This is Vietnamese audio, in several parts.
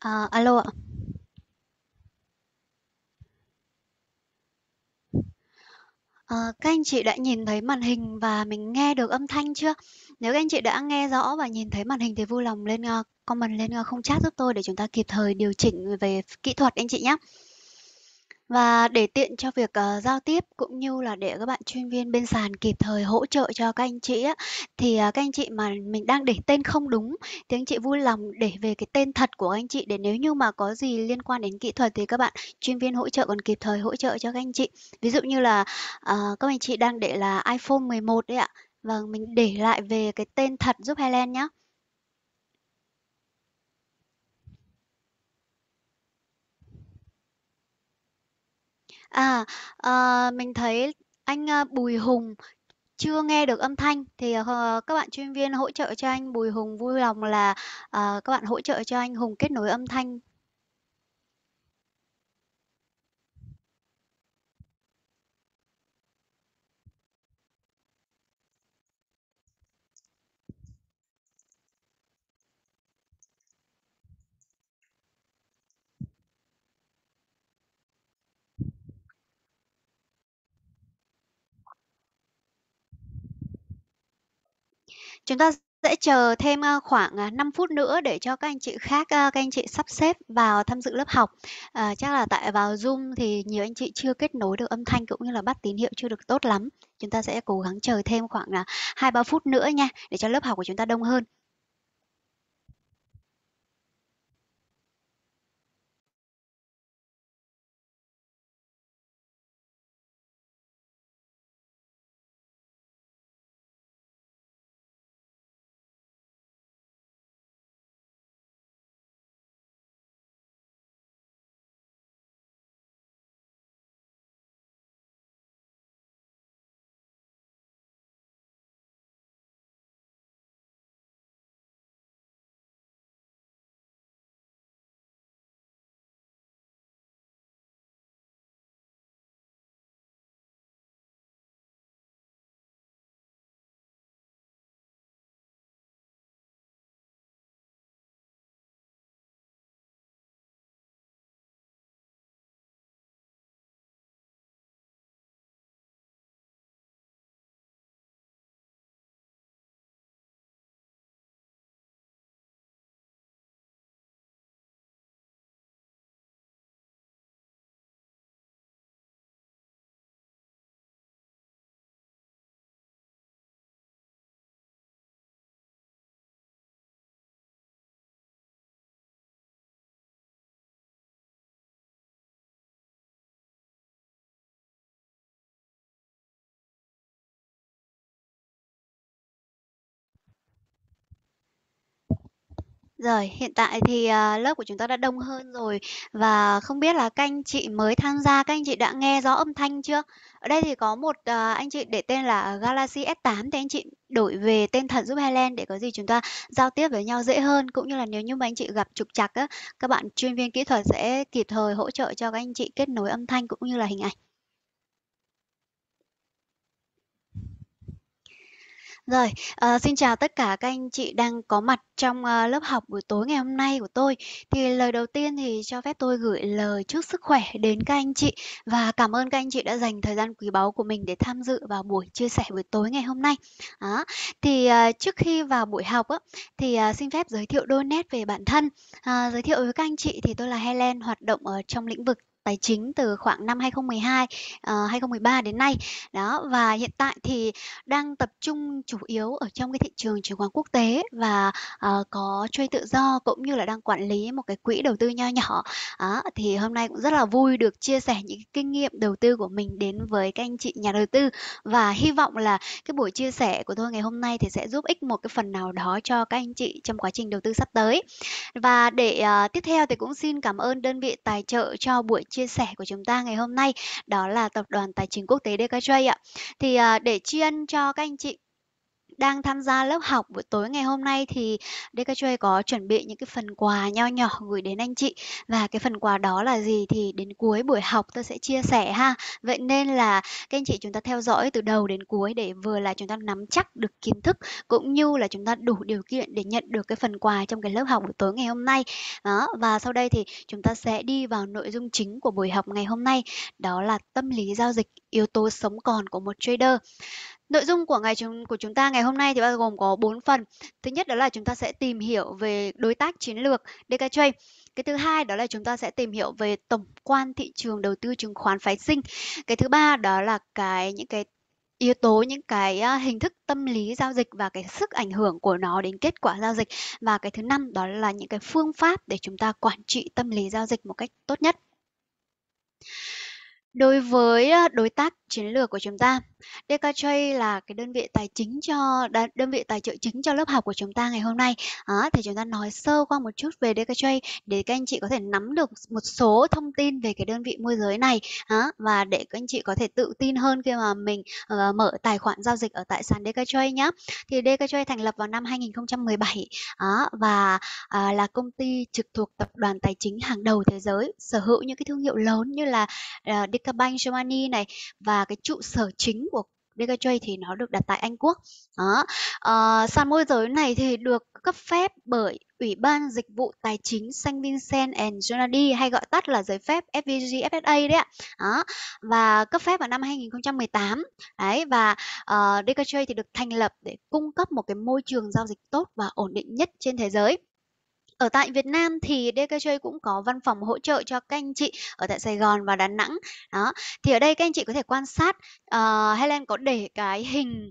À, alo ạ. Ờ, các anh chị đã nhìn thấy màn hình và mình nghe được âm thanh chưa? Nếu các anh chị đã nghe rõ và nhìn thấy màn hình thì vui lòng lên, ờ, comment lên, ờ, khung chat giúp tôi để chúng ta kịp thời điều chỉnh về kỹ thuật anh chị nhé. Và để tiện cho việc, ờ, giao tiếp cũng như là để các bạn chuyên viên bên sàn kịp thời hỗ trợ cho các anh chị á, thì, à, các anh chị mà mình đang để tên không đúng thì anh chị vui lòng để về cái tên thật của anh chị để nếu như mà có gì liên quan đến kỹ thuật thì các bạn chuyên viên hỗ trợ còn kịp thời hỗ trợ cho các anh chị. Ví dụ như là, ờ, các anh chị đang để là iPhone 11 đấy ạ. Vâng, mình để lại về cái tên thật giúp helen nhé À, ờ, mình thấy anh, ờ, Bùi Hùng chưa nghe được âm thanh thì, ờ, các bạn chuyên viên hỗ trợ cho anh Bùi Hùng vui lòng là, ờ, các bạn hỗ trợ cho anh Hùng kết nối âm thanh. Chúng ta sẽ chờ thêm ờ, khoảng 5 ờ, phút nữa để cho các anh chị khác ờ, các anh chị sắp xếp vào tham dự lớp học. À, chắc là tại vào Zoom thì nhiều anh chị chưa kết nối được âm thanh cũng như là bắt tín hiệu chưa được tốt lắm. Chúng ta sẽ cố gắng chờ thêm khoảng hai ba phút nữa nha để cho lớp học của chúng ta đông hơn. Rồi, hiện tại thì, à, lớp của chúng ta đã đông hơn rồi và không biết là các anh chị mới tham gia, các anh chị đã nghe rõ âm thanh chưa? Ở đây thì có một, à, anh chị để tên là Galaxy S8 thì anh chị đổi về tên thật giúp Helen để có gì chúng ta giao tiếp với nhau dễ hơn, cũng như là nếu như mà anh chị gặp trục trặc á, các bạn chuyên viên kỹ thuật sẽ kịp thời hỗ trợ cho các anh chị kết nối âm thanh cũng như là hình ảnh. Rồi, ờ, xin chào tất cả các anh chị đang có mặt trong, ờ, lớp học buổi tối ngày hôm nay của tôi. Thì lời đầu tiên thì cho phép tôi gửi lời chúc sức khỏe đến các anh chị và cảm ơn các anh chị đã dành thời gian quý báu của mình để tham dự vào buổi chia sẻ buổi tối ngày hôm nay. Đó, thì, ờ, trước khi vào buổi học á, thì, ờ, xin phép giới thiệu đôi nét về bản thân. À, giới thiệu với các anh chị thì tôi là Helen, hoạt động ở trong lĩnh vực tài chính từ khoảng năm 2012 uh, 2013 đến nay đó và hiện tại thì đang tập trung chủ yếu ở trong cái thị trường chứng khoán quốc tế và uh, có chơi tự do cũng như là đang quản lý một cái quỹ đầu tư nho nhỏ đó, thì hôm nay cũng rất là vui được chia sẻ những cái kinh nghiệm đầu tư của mình đến với các anh chị nhà đầu tư và hy vọng là cái buổi chia sẻ của tôi ngày hôm nay thì sẽ giúp ích một cái phần nào đó cho các anh chị trong quá trình đầu tư sắp tới và để uh, tiếp theo thì cũng xin cảm ơn đơn vị tài trợ cho buổi chia sẻ của chúng ta ngày hôm nay đó là tập đoàn tài chính quốc tế DKJ ạ. Thì à, để tri ân cho các anh chị đang tham gia lớp học buổi tối ngày hôm nay thì DKJ có chuẩn bị những cái phần quà nho nhỏ gửi đến anh chị và cái phần quà đó là gì thì đến cuối buổi học tôi sẽ chia sẻ ha. Vậy nên là các anh chị chúng ta theo dõi từ đầu đến cuối để vừa là chúng ta nắm chắc được kiến thức cũng như là chúng ta đủ điều kiện để nhận được cái phần quà trong cái lớp học buổi tối ngày hôm nay. Đó và sau đây thì chúng ta sẽ đi vào nội dung chính của buổi học ngày hôm nay đó là tâm lý giao dịch yếu tố sống còn của một trader. Nội dung của ngày chúng của chúng ta ngày hôm nay thì bao gồm có 4 phần. Thứ nhất đó là chúng ta sẽ tìm hiểu về đối tác chiến lược DK Trade. Cái thứ hai đó là chúng ta sẽ tìm hiểu về tổng quan thị trường đầu tư chứng khoán phái sinh. Cái thứ ba đó là cái những cái yếu tố những cái à, hình thức tâm lý giao dịch và cái sức ảnh hưởng của nó đến kết quả giao dịch và cái thứ năm đó là những cái phương pháp để chúng ta quản trị tâm lý giao dịch một cách tốt nhất đối với à, đối tác chiến lược của chúng ta. DekaTrade là cái đơn vị tài chính cho đơn vị tài trợ chính cho lớp học của chúng ta ngày hôm nay. À, thì chúng ta nói sơ qua một chút về DekaTrade để các anh chị có thể nắm được một số thông tin về cái đơn vị môi giới này à, và để các anh chị có thể tự tin hơn khi mà mình uh, mở tài khoản giao dịch ở tại sàn DekaTrade nhé. Thì DekaTrade thành lập vào năm 2017 à, và à, là công ty trực thuộc tập đoàn tài chính hàng đầu thế giới, sở hữu những cái thương hiệu lớn như là uh, ờ, DekaBank Germany này và và cái trụ sở chính của DKJ thì nó được đặt tại Anh Quốc. Đó. À, ờ, sàn môi giới này thì được cấp phép bởi Ủy ban Dịch vụ Tài chính Saint Vincent and Grenadines hay gọi tắt là giấy phép FVG FSA đấy ạ. Đó. Và cấp phép vào năm 2018. Đấy và uh, ờ, DKJ thì được thành lập để cung cấp một cái môi trường giao dịch tốt và ổn định nhất trên thế giới. Ở tại Việt Nam thì DKJ cũng có văn phòng hỗ trợ cho các anh chị ở tại Sài Gòn và Đà Nẵng. Đó. Thì ở đây các anh chị có thể quan sát uh, Helen có để cái hình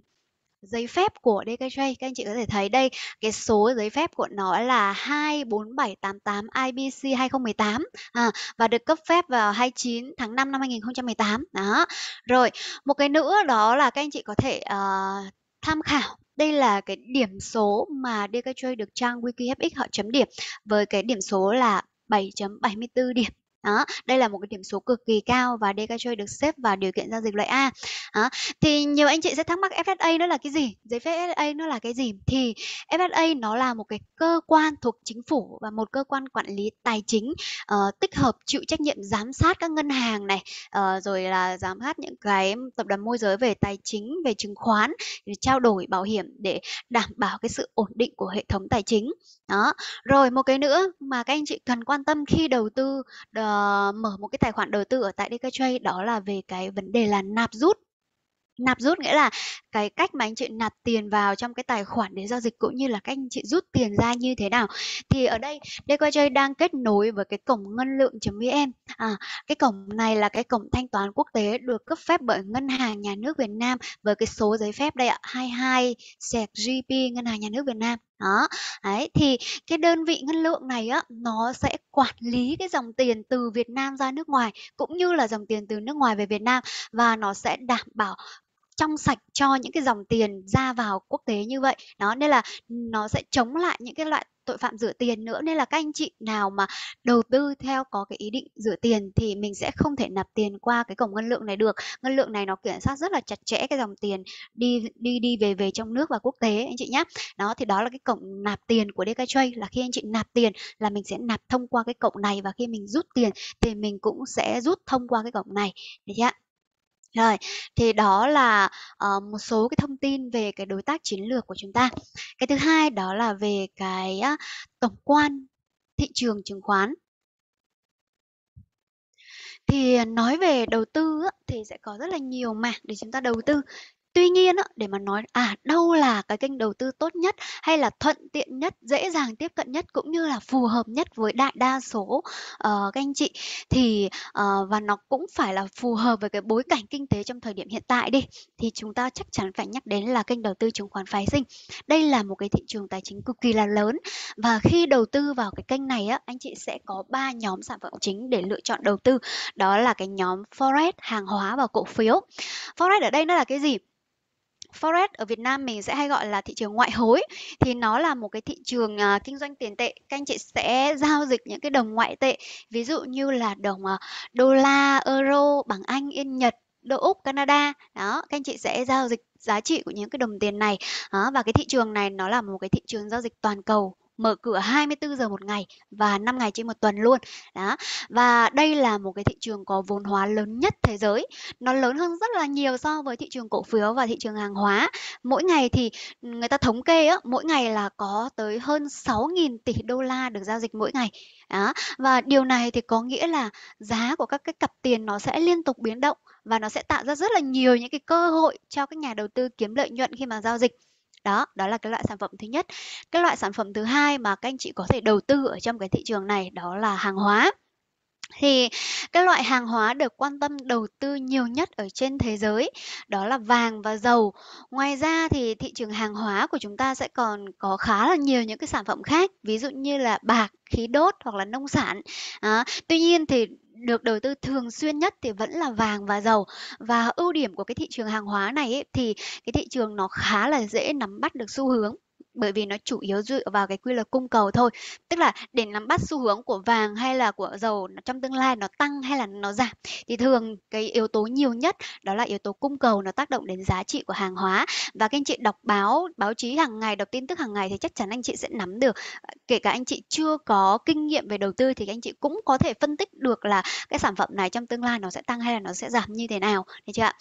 giấy phép của DKJ các anh chị có thể thấy đây cái số giấy phép của nó là 24788 IBC 2018 à, và được cấp phép vào 29 tháng 5 năm 2018 đó rồi một cái nữa đó là các anh chị có thể uh, tham khảo đây là cái điểm số mà DKTrade được trang WikiHFX họ chấm điểm với cái điểm số là 7.74 điểm đó, đây là một cái điểm số cực kỳ cao và DKTrade được xếp vào điều kiện giao dịch loại A. Đó, thì nhiều anh chị sẽ thắc mắc FSA nó là cái gì? Giấy phép FSA nó là cái gì? Thì FSA nó là một cái cơ quan thuộc chính phủ và một cơ quan quản lý tài chính uh, tích hợp chịu trách nhiệm giám sát các ngân hàng này uh, rồi là giám sát những cái tập đoàn môi giới về tài chính, về chứng khoán, để trao đổi bảo hiểm để đảm bảo cái sự ổn định của hệ thống tài chính. Đó. Rồi một cái nữa mà các anh chị cần quan tâm khi đầu tư uh, Ờ, mở một cái tài khoản đầu tư ở tại DKTrade đó là về cái vấn đề là nạp rút nạp rút nghĩa là cái cách mà anh chị nạp tiền vào trong cái tài khoản để giao dịch cũng như là cách anh chị rút tiền ra như thế nào thì ở đây DKJ đang kết nối với cái cổng ngân lượng.vn à, cái cổng này là cái cổng thanh toán quốc tế được cấp phép bởi ngân hàng nhà nước Việt Nam với cái số giấy phép đây ạ 22 GP ngân hàng nhà nước Việt Nam đó, ấy, thì cái đơn vị ngân lượng này á, nó sẽ quản lý cái dòng tiền từ Việt Nam ra nước ngoài cũng như là dòng tiền từ nước ngoài về Việt Nam và nó sẽ đảm bảo trong sạch cho những cái dòng tiền ra vào quốc tế như vậy đó nên là nó sẽ chống lại những cái loại tội phạm rửa tiền nữa nên là các anh chị nào mà đầu tư theo có cái ý định rửa tiền thì mình sẽ không thể nạp tiền qua cái cổng ngân lượng này được ngân lượng này nó kiểm soát rất là chặt chẽ cái dòng tiền đi đi đi về về trong nước và quốc tế anh chị nhé đó thì đó là cái cổng nạp tiền của DKTrade là khi anh chị nạp tiền là mình sẽ nạp thông qua cái cổng này và khi mình rút tiền thì mình cũng sẽ rút thông qua cái cổng này được chưa rồi, thì đó là, ờ, một số cái thông tin về cái đối tác chiến lược của chúng ta. Cái thứ hai đó là về cái, á, tổng quan thị trường chứng khoán. Thì ờ, nói về đầu tư thì sẽ có rất là nhiều mảng để chúng ta đầu tư tuy nhiên để mà nói à đâu là cái kênh đầu tư tốt nhất hay là thuận tiện nhất dễ dàng tiếp cận nhất cũng như là phù hợp nhất với đại đa số uh, các anh chị thì uh, và nó cũng phải là phù hợp với cái bối cảnh kinh tế trong thời điểm hiện tại đi thì chúng ta chắc chắn phải nhắc đến là kênh đầu tư chứng khoán phái sinh đây là một cái thị trường tài chính cực kỳ là lớn và khi đầu tư vào cái kênh này á anh chị sẽ có ba nhóm sản phẩm chính để lựa chọn đầu tư đó là cái nhóm forex hàng hóa và cổ phiếu forex ở đây nó là cái gì Forex ở Việt Nam mình sẽ hay gọi là thị trường ngoại hối thì nó là một cái thị trường uh, kinh doanh tiền tệ các anh chị sẽ giao dịch những cái đồng ngoại tệ ví dụ như là đồng uh, đô la, euro, bảng Anh, yên Nhật đô Úc, Canada đó các anh chị sẽ giao dịch giá trị của những cái đồng tiền này đó, và cái thị trường này nó là một cái thị trường giao dịch toàn cầu mở cửa 24 giờ một ngày và 5 ngày trên một tuần luôn. Đó. Và đây là một cái thị trường có vốn hóa lớn nhất thế giới. Nó lớn hơn rất là nhiều so với thị trường cổ phiếu và thị trường hàng hóa. Mỗi ngày thì người ta thống kê á, mỗi ngày là có tới hơn 6.000 tỷ đô la được giao dịch mỗi ngày. Đó. Và điều này thì có nghĩa là giá của các cái cặp tiền nó sẽ liên tục biến động và nó sẽ tạo ra rất là nhiều những cái cơ hội cho các nhà đầu tư kiếm lợi nhuận khi mà giao dịch đó đó là cái loại sản phẩm thứ nhất cái loại sản phẩm thứ hai mà các anh chị có thể đầu tư ở trong cái thị trường này đó là hàng hóa thì cái loại hàng hóa được quan tâm đầu tư nhiều nhất ở trên thế giới đó là vàng và dầu ngoài ra thì thị trường hàng hóa của chúng ta sẽ còn có khá là nhiều những cái sản phẩm khác ví dụ như là bạc khí đốt hoặc là nông sản à, tuy nhiên thì được đầu tư thường xuyên nhất thì vẫn là vàng và dầu và ưu điểm của cái thị trường hàng hóa này ấy, thì cái thị trường nó khá là dễ nắm bắt được xu hướng bởi vì nó chủ yếu dựa vào cái quy luật cung cầu thôi tức là để nắm bắt xu hướng của vàng hay là của dầu trong tương lai nó tăng hay là nó giảm thì thường cái yếu tố nhiều nhất đó là yếu tố cung cầu nó tác động đến giá trị của hàng hóa và các anh chị đọc báo báo chí hàng ngày đọc tin tức hàng ngày thì chắc chắn anh chị sẽ nắm được kể cả anh chị chưa có kinh nghiệm về đầu tư thì anh chị cũng có thể phân tích được là cái sản phẩm này trong tương lai nó sẽ tăng hay là nó sẽ giảm như thế nào được chưa ạ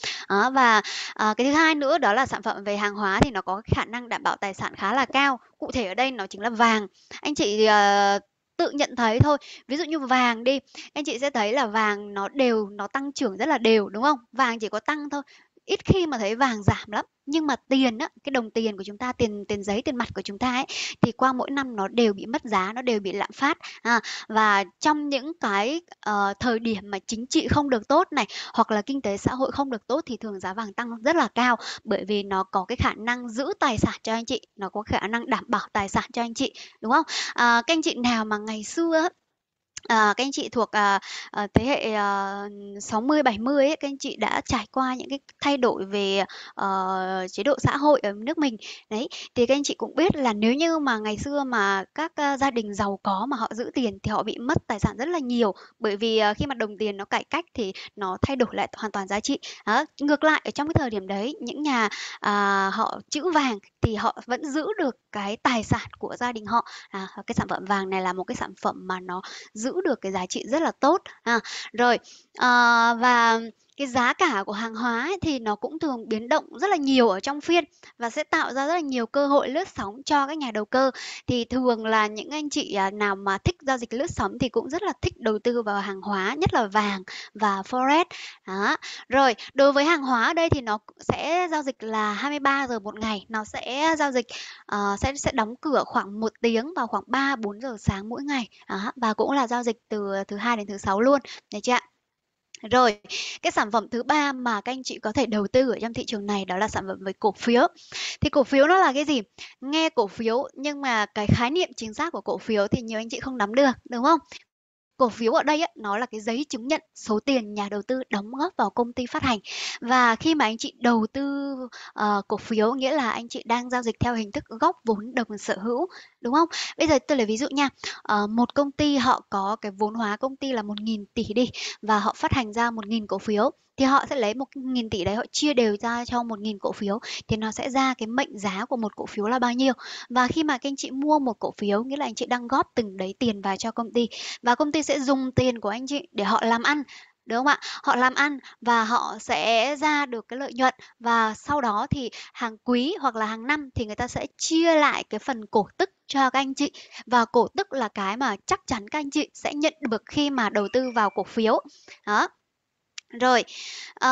và à, cái thứ hai nữa đó là sản phẩm về hàng hóa thì nó có khả năng đảm bảo tài sản khá là là cao cụ thể ở đây nó chính là vàng anh chị uh, tự nhận thấy thôi ví dụ như vàng đi anh chị sẽ thấy là vàng nó đều nó tăng trưởng rất là đều đúng không vàng chỉ có tăng thôi ít khi mà thấy vàng giảm lắm nhưng mà tiền á, cái đồng tiền của chúng ta tiền tiền giấy tiền mặt của chúng ta ấy thì qua mỗi năm nó đều bị mất giá nó đều bị lạm phát à, và trong những cái uh, thời điểm mà chính trị không được tốt này hoặc là kinh tế xã hội không được tốt thì thường giá vàng tăng rất là cao bởi vì nó có cái khả năng giữ tài sản cho anh chị nó có khả năng đảm bảo tài sản cho anh chị đúng không à, các anh chị nào mà ngày xưa À, các anh chị thuộc à, à, thế hệ à, 60 70 ấy, các anh chị đã trải qua những cái thay đổi về à, chế độ xã hội ở nước mình. Đấy, thì các anh chị cũng biết là nếu như mà ngày xưa mà các à, gia đình giàu có mà họ giữ tiền thì họ bị mất tài sản rất là nhiều bởi vì à, khi mà đồng tiền nó cải cách thì nó thay đổi lại hoàn toàn giá trị. À, ngược lại ở trong cái thời điểm đấy, những nhà à, họ chữ vàng thì họ vẫn giữ được cái tài sản của gia đình họ. À, cái sản phẩm vàng này là một cái sản phẩm mà nó giữ được cái giá trị rất là tốt ha rồi à, và cái giá cả của hàng hóa ấy, thì nó cũng thường biến động rất là nhiều ở trong phiên và sẽ tạo ra rất là nhiều cơ hội lướt sóng cho các nhà đầu cơ thì thường là những anh chị à, nào mà thích giao dịch lướt sóng thì cũng rất là thích đầu tư vào hàng hóa nhất là vàng và forex đó. rồi đối với hàng hóa ở đây thì nó sẽ giao dịch là 23 giờ một ngày nó sẽ giao dịch uh, sẽ sẽ đóng cửa khoảng một tiếng vào khoảng 3 4 giờ sáng mỗi ngày đó. và cũng là giao dịch từ thứ hai đến thứ sáu luôn được chưa ạ rồi, cái sản phẩm thứ ba mà các anh chị có thể đầu tư ở trong thị trường này đó là sản phẩm về cổ phiếu. Thì cổ phiếu nó là cái gì? Nghe cổ phiếu nhưng mà cái khái niệm chính xác của cổ phiếu thì nhiều anh chị không nắm được, đúng không? cổ phiếu ở đây ấy, nó là cái giấy chứng nhận số tiền nhà đầu tư đóng góp vào công ty phát hành và khi mà anh chị đầu tư uh, cổ phiếu nghĩa là anh chị đang giao dịch theo hình thức góp vốn đồng sở hữu đúng không? Bây giờ tôi lấy ví dụ nha, uh, một công ty họ có cái vốn hóa công ty là 1.000 tỷ đi và họ phát hành ra 1.000 cổ phiếu thì họ sẽ lấy một nghìn tỷ đấy họ chia đều ra cho một nghìn cổ phiếu thì nó sẽ ra cái mệnh giá của một cổ phiếu là bao nhiêu và khi mà các anh chị mua một cổ phiếu nghĩa là anh chị đang góp từng đấy tiền vào cho công ty và công ty sẽ dùng tiền của anh chị để họ làm ăn đúng không ạ? Họ làm ăn và họ sẽ ra được cái lợi nhuận và sau đó thì hàng quý hoặc là hàng năm thì người ta sẽ chia lại cái phần cổ tức cho các anh chị và cổ tức là cái mà chắc chắn các anh chị sẽ nhận được khi mà đầu tư vào cổ phiếu. Đó. Rồi, à,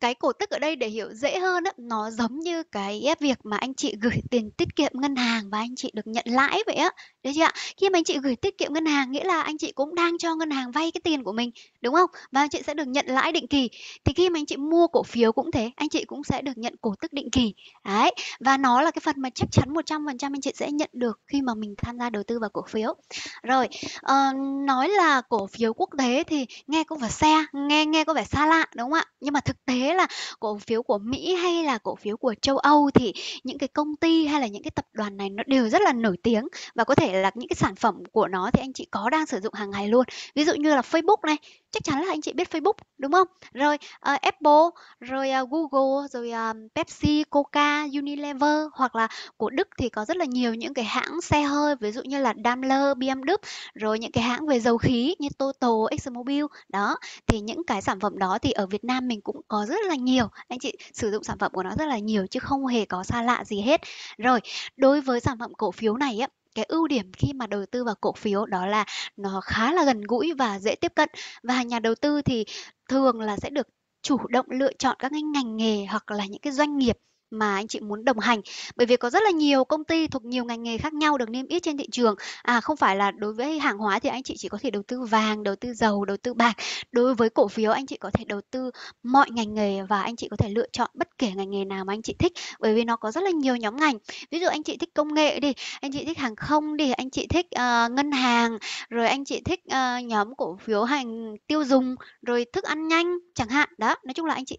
cái cổ tức ở đây để hiểu dễ hơn đó, nó giống như cái việc mà anh chị gửi tiền tiết kiệm ngân hàng và anh chị được nhận lãi vậy á đấy chưa ạ? Khi mà anh chị gửi tiết kiệm ngân hàng nghĩa là anh chị cũng đang cho ngân hàng vay cái tiền của mình, đúng không? Và anh chị sẽ được nhận lãi định kỳ. Thì khi mà anh chị mua cổ phiếu cũng thế, anh chị cũng sẽ được nhận cổ tức định kỳ. Đấy, và nó là cái phần mà chắc chắn 100% anh chị sẽ nhận được khi mà mình tham gia đầu tư vào cổ phiếu. Rồi, uh, nói là cổ phiếu quốc tế thì nghe có vẻ xe, nghe nghe có vẻ xa lạ đúng không ạ? Nhưng mà thực tế là cổ phiếu của Mỹ hay là cổ phiếu của châu Âu thì những cái công ty hay là những cái tập đoàn này nó đều rất là nổi tiếng và có thể là những cái sản phẩm của nó thì anh chị có đang sử dụng hàng ngày luôn ví dụ như là Facebook này chắc chắn là anh chị biết Facebook đúng không rồi uh, Apple rồi uh, Google rồi uh, Pepsi Coca Unilever hoặc là của Đức thì có rất là nhiều những cái hãng xe hơi ví dụ như là Daimler BMW rồi những cái hãng về dầu khí như Total ExxonMobil đó thì những cái sản phẩm đó thì ở Việt Nam mình cũng có rất là nhiều anh chị sử dụng sản phẩm của nó rất là nhiều chứ không hề có xa lạ gì hết rồi đối với sản phẩm cổ phiếu này á cái ưu điểm khi mà đầu tư vào cổ phiếu đó là nó khá là gần gũi và dễ tiếp cận và nhà đầu tư thì thường là sẽ được chủ động lựa chọn các ngành nghề hoặc là những cái doanh nghiệp mà anh chị muốn đồng hành bởi vì có rất là nhiều công ty thuộc nhiều ngành nghề khác nhau được niêm yết trên thị trường à không phải là đối với hàng hóa thì anh chị chỉ có thể đầu tư vàng đầu tư dầu đầu tư bạc đối với cổ phiếu anh chị có thể đầu tư mọi ngành nghề và anh chị có thể lựa chọn bất kể ngành nghề nào mà anh chị thích bởi vì nó có rất là nhiều nhóm ngành ví dụ anh chị thích công nghệ đi anh chị thích hàng không đi anh chị thích uh, ngân hàng rồi anh chị thích uh, nhóm cổ phiếu hàng tiêu dùng rồi thức ăn nhanh chẳng hạn đó nói chung là anh chị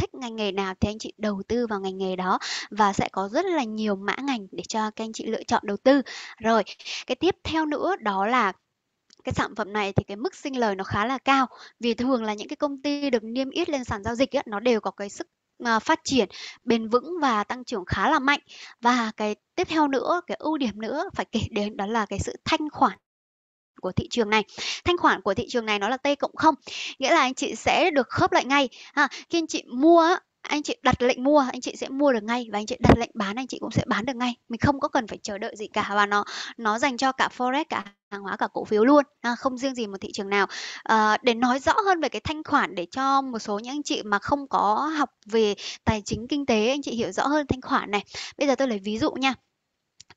thích ngành nghề nào thì anh chị đầu tư vào ngành nghề đó và sẽ có rất là nhiều mã ngành để cho các anh chị lựa chọn đầu tư. Rồi, cái tiếp theo nữa đó là cái sản phẩm này thì cái mức sinh lời nó khá là cao vì thường là những cái công ty được niêm yết lên sàn giao dịch ấy, nó đều có cái sức ờ, phát triển bền vững và tăng trưởng khá là mạnh và cái tiếp theo nữa cái ưu điểm nữa phải kể đến đó là cái sự thanh khoản của thị trường này thanh khoản của thị trường này nó là t cộng không nghĩa là anh chị sẽ được khớp lại ngay ha à, khi anh chị mua anh chị đặt lệnh mua anh chị sẽ mua được ngay và anh chị đặt lệnh bán anh chị cũng sẽ bán được ngay mình không có cần phải chờ đợi gì cả và nó nó dành cho cả forex cả hàng hóa cả cổ phiếu luôn à, không riêng gì một thị trường nào à, để nói rõ hơn về cái thanh khoản để cho một số những anh chị mà không có học về tài chính kinh tế anh chị hiểu rõ hơn thanh khoản này bây giờ tôi lấy ví dụ nha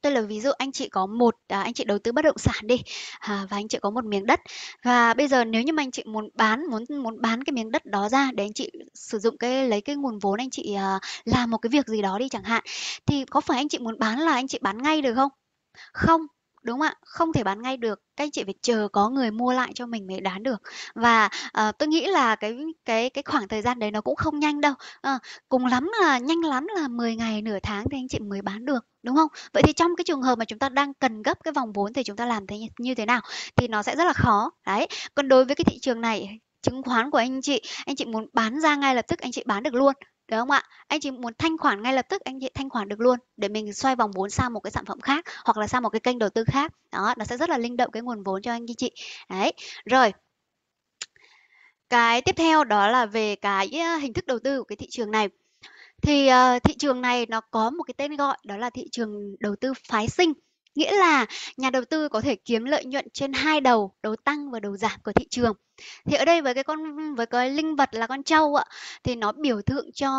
tôi là ví dụ anh chị có một à, anh chị đầu tư bất động sản đi à, và anh chị có một miếng đất và bây giờ nếu như mà anh chị muốn bán muốn muốn bán cái miếng đất đó ra để anh chị sử dụng cái lấy cái nguồn vốn anh chị à, làm một cái việc gì đó đi chẳng hạn thì có phải anh chị muốn bán là anh chị bán ngay được không không đúng không ạ không thể bán ngay được các anh chị phải chờ có người mua lại cho mình mới đoán được và uh, tôi nghĩ là cái cái cái khoảng thời gian đấy nó cũng không nhanh đâu uh, cùng lắm là nhanh lắm là 10 ngày nửa tháng thì anh chị mới bán được đúng không vậy thì trong cái trường hợp mà chúng ta đang cần gấp cái vòng vốn thì chúng ta làm thế như thế nào thì nó sẽ rất là khó đấy còn đối với cái thị trường này chứng khoán của anh chị anh chị muốn bán ra ngay lập tức anh chị bán được luôn đúng không ạ? Anh chỉ muốn thanh khoản ngay lập tức anh chị thanh khoản được luôn để mình xoay vòng vốn sang một cái sản phẩm khác hoặc là sang một cái kênh đầu tư khác. Đó, nó sẽ rất là linh động cái nguồn vốn cho anh chị. Đấy. Rồi, cái tiếp theo đó là về cái ờ, hình thức đầu tư của cái thị trường này thì uh, thị trường này nó có một cái tên gọi đó là thị trường đầu tư phái sinh nghĩa là nhà đầu tư có thể kiếm lợi nhuận trên hai đầu đầu tăng và đầu giảm của thị trường thì ở đây với cái con với cái linh vật là con trâu ạ thì nó biểu tượng cho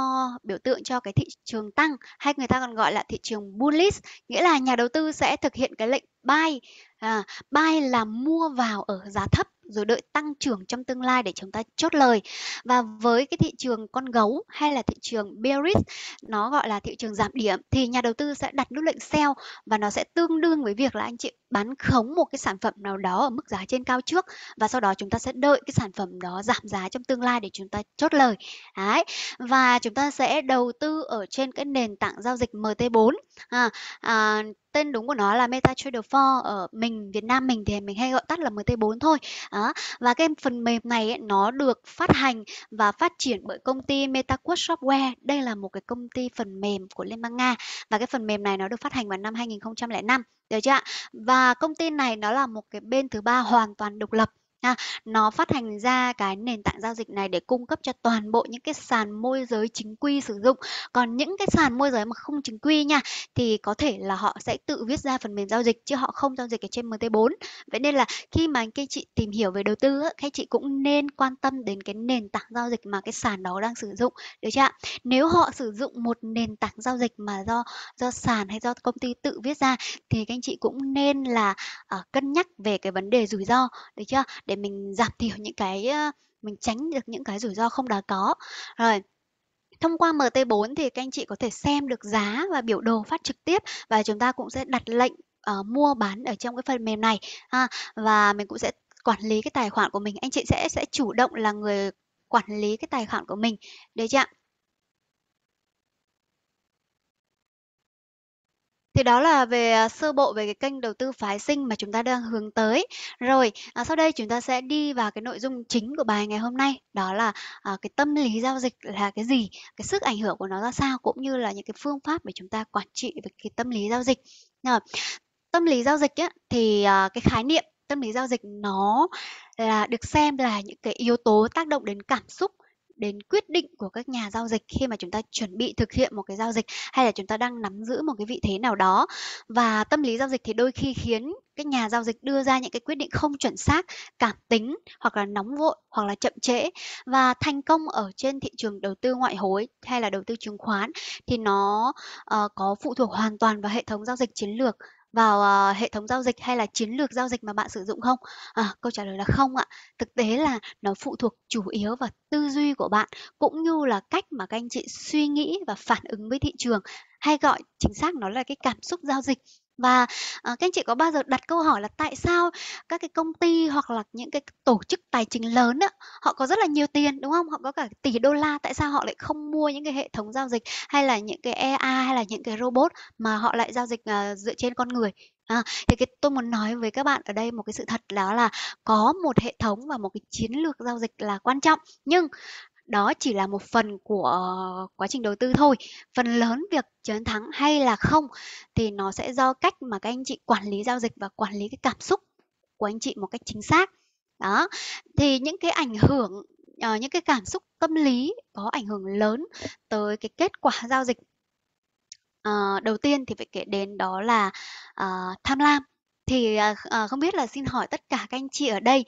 biểu tượng cho cái thị trường tăng hay người ta còn gọi là thị trường bullish, nghĩa là nhà đầu tư sẽ thực hiện cái lệnh buy à, buy là mua vào ở giá thấp rồi đợi tăng trưởng trong tương lai để chúng ta chốt lời và với cái thị trường con gấu hay là thị trường bearish nó gọi là thị trường giảm điểm thì nhà đầu tư sẽ đặt nút lệnh sell và nó sẽ tương đương với việc là anh chị bán khống một cái sản phẩm nào đó ở mức giá trên cao trước và sau đó chúng ta sẽ đợi cái sản phẩm đó giảm giá trong tương lai để chúng ta chốt lời Đấy. và chúng ta sẽ đầu tư ở trên cái nền tảng giao dịch MT4 à, à, tên đúng của nó là MetaTrader 4 ở mình Việt Nam mình thì mình hay gọi tắt là MT4 thôi đó. và cái phần mềm này ấy, nó được phát hành và phát triển bởi công ty MetaQuest Software đây là một cái công ty phần mềm của Liên bang Nga và cái phần mềm này nó được phát hành vào năm 2005 được chưa ạ và công ty này nó là một cái bên thứ ba hoàn toàn độc lập ha. Nó phát hành ra cái nền tảng giao dịch này để cung cấp cho toàn bộ những cái sàn môi giới chính quy sử dụng. Còn những cái sàn môi giới mà không chính quy nha thì có thể là họ sẽ tự viết ra phần mềm giao dịch chứ họ không giao dịch ở trên MT4. Vậy nên là khi mà anh chị tìm hiểu về đầu tư các chị cũng nên quan tâm đến cái nền tảng giao dịch mà cái sàn đó đang sử dụng được chưa ạ? Nếu họ sử dụng một nền tảng giao dịch mà do do sàn hay do công ty tự viết ra thì các anh chị cũng nên là uh, cân nhắc về cái vấn đề rủi ro được chưa? Để để mình giảm thiểu những cái mình tránh được những cái rủi ro không đáng có rồi Thông qua MT4 thì các anh chị có thể xem được giá và biểu đồ phát trực tiếp và chúng ta cũng sẽ đặt lệnh uh, mua bán ở trong cái phần mềm này ha. À, và mình cũng sẽ quản lý cái tài khoản của mình anh chị sẽ sẽ chủ động là người quản lý cái tài khoản của mình được chưa ạ Thì đó là về, à, sơ bộ về cái kênh đầu tư phái sinh mà chúng ta đang hướng tới. Rồi, à, sau đây chúng ta sẽ đi vào cái nội dung chính của bài ngày hôm nay, đó là, à, cái tâm lý giao dịch là cái gì, cái sức ảnh hưởng của nó ra sao, cũng như là những cái phương pháp để chúng ta quản trị về cái tâm lý giao dịch. Rồi, tâm lý giao dịch ấy, thì, à, cái khái niệm tâm lý giao dịch nó là được xem là những cái yếu tố tác động đến cảm xúc đến quyết định của các nhà giao dịch khi mà chúng ta chuẩn bị thực hiện một cái giao dịch hay là chúng ta đang nắm giữ một cái vị thế nào đó và tâm lý giao dịch thì đôi khi khiến các nhà giao dịch đưa ra những cái quyết định không chuẩn xác cảm tính hoặc là nóng vội hoặc là chậm trễ và thành công ở trên thị trường đầu tư ngoại hối hay là đầu tư chứng khoán thì nó uh, có phụ thuộc hoàn toàn vào hệ thống giao dịch chiến lược vào à, hệ thống giao dịch hay là chiến lược giao dịch mà bạn sử dụng không? À, câu trả lời là không ạ. Thực tế là nó phụ thuộc chủ yếu vào tư duy của bạn cũng như là cách mà các anh chị suy nghĩ và phản ứng với thị trường hay gọi chính xác nó là cái cảm xúc giao dịch và, ờ, các anh chị có bao giờ đặt câu hỏi là tại sao các cái công ty hoặc là những cái tổ chức tài chính lớn á, họ có rất là nhiều tiền, đúng không? Họ có cả tỷ đô la, tại sao họ lại không mua những cái hệ thống giao dịch hay là những cái EA hay là những cái robot mà họ lại giao dịch, ờ, dựa trên con người? À, thì cái tôi muốn nói với các bạn ở đây một cái sự thật đó là có một hệ thống và một cái chiến lược giao dịch là quan trọng, nhưng đó chỉ là một phần của quá trình đầu tư thôi phần lớn việc chiến thắng hay là không thì nó sẽ do cách mà các anh chị quản lý giao dịch và quản lý cái cảm xúc của anh chị một cách chính xác đó thì những cái ảnh hưởng uh, những cái cảm xúc tâm lý có ảnh hưởng lớn tới cái kết quả giao dịch uh, đầu tiên thì phải kể đến đó là uh, tham lam thì, à, à, không biết là xin hỏi tất cả các anh chị ở đây,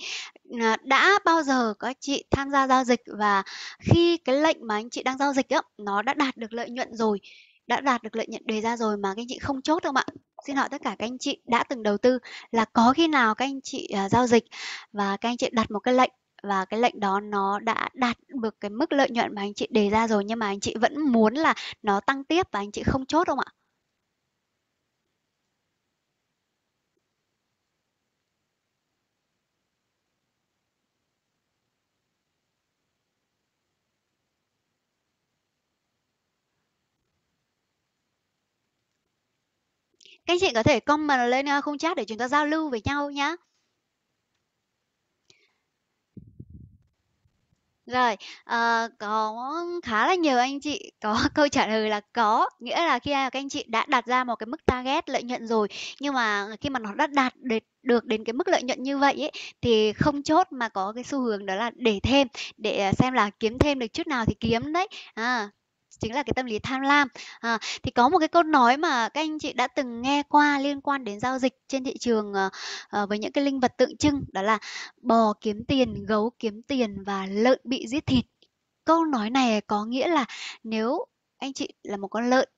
à, đã bao giờ có chị tham gia giao dịch và khi cái lệnh mà anh chị đang giao dịch á, nó đã đạt được lợi nhuận rồi, đã đạt được lợi nhuận đề ra rồi mà các anh chị không chốt không ạ? Xin hỏi tất cả các anh chị đã từng đầu tư là có khi nào các anh chị, à, giao dịch và các anh chị đặt một cái lệnh và cái lệnh đó nó đã đạt được cái mức lợi nhuận mà anh chị đề ra rồi nhưng mà anh chị vẫn muốn là nó tăng tiếp và anh chị không chốt không ạ? Các anh chị có thể comment lên ờ, khung chat để chúng ta giao lưu với nhau nhé. Rồi, uh, có khá là nhiều anh chị có câu trả lời là có, nghĩa là khi à, các anh chị đã đặt ra một cái mức target lợi nhuận rồi, nhưng mà khi mà nó đã đạt được được đến cái mức lợi nhuận như vậy ấy, thì không chốt mà có cái xu hướng đó là để thêm để à, xem là kiếm thêm được chút nào thì kiếm đấy. À, chính là cái tâm lý tham lam à, thì có một cái câu nói mà các anh chị đã từng nghe qua liên quan đến giao dịch trên thị trường à, với những cái linh vật tượng trưng đó là bò kiếm tiền gấu kiếm tiền và lợn bị giết thịt câu nói này có nghĩa là nếu anh chị là một con lợn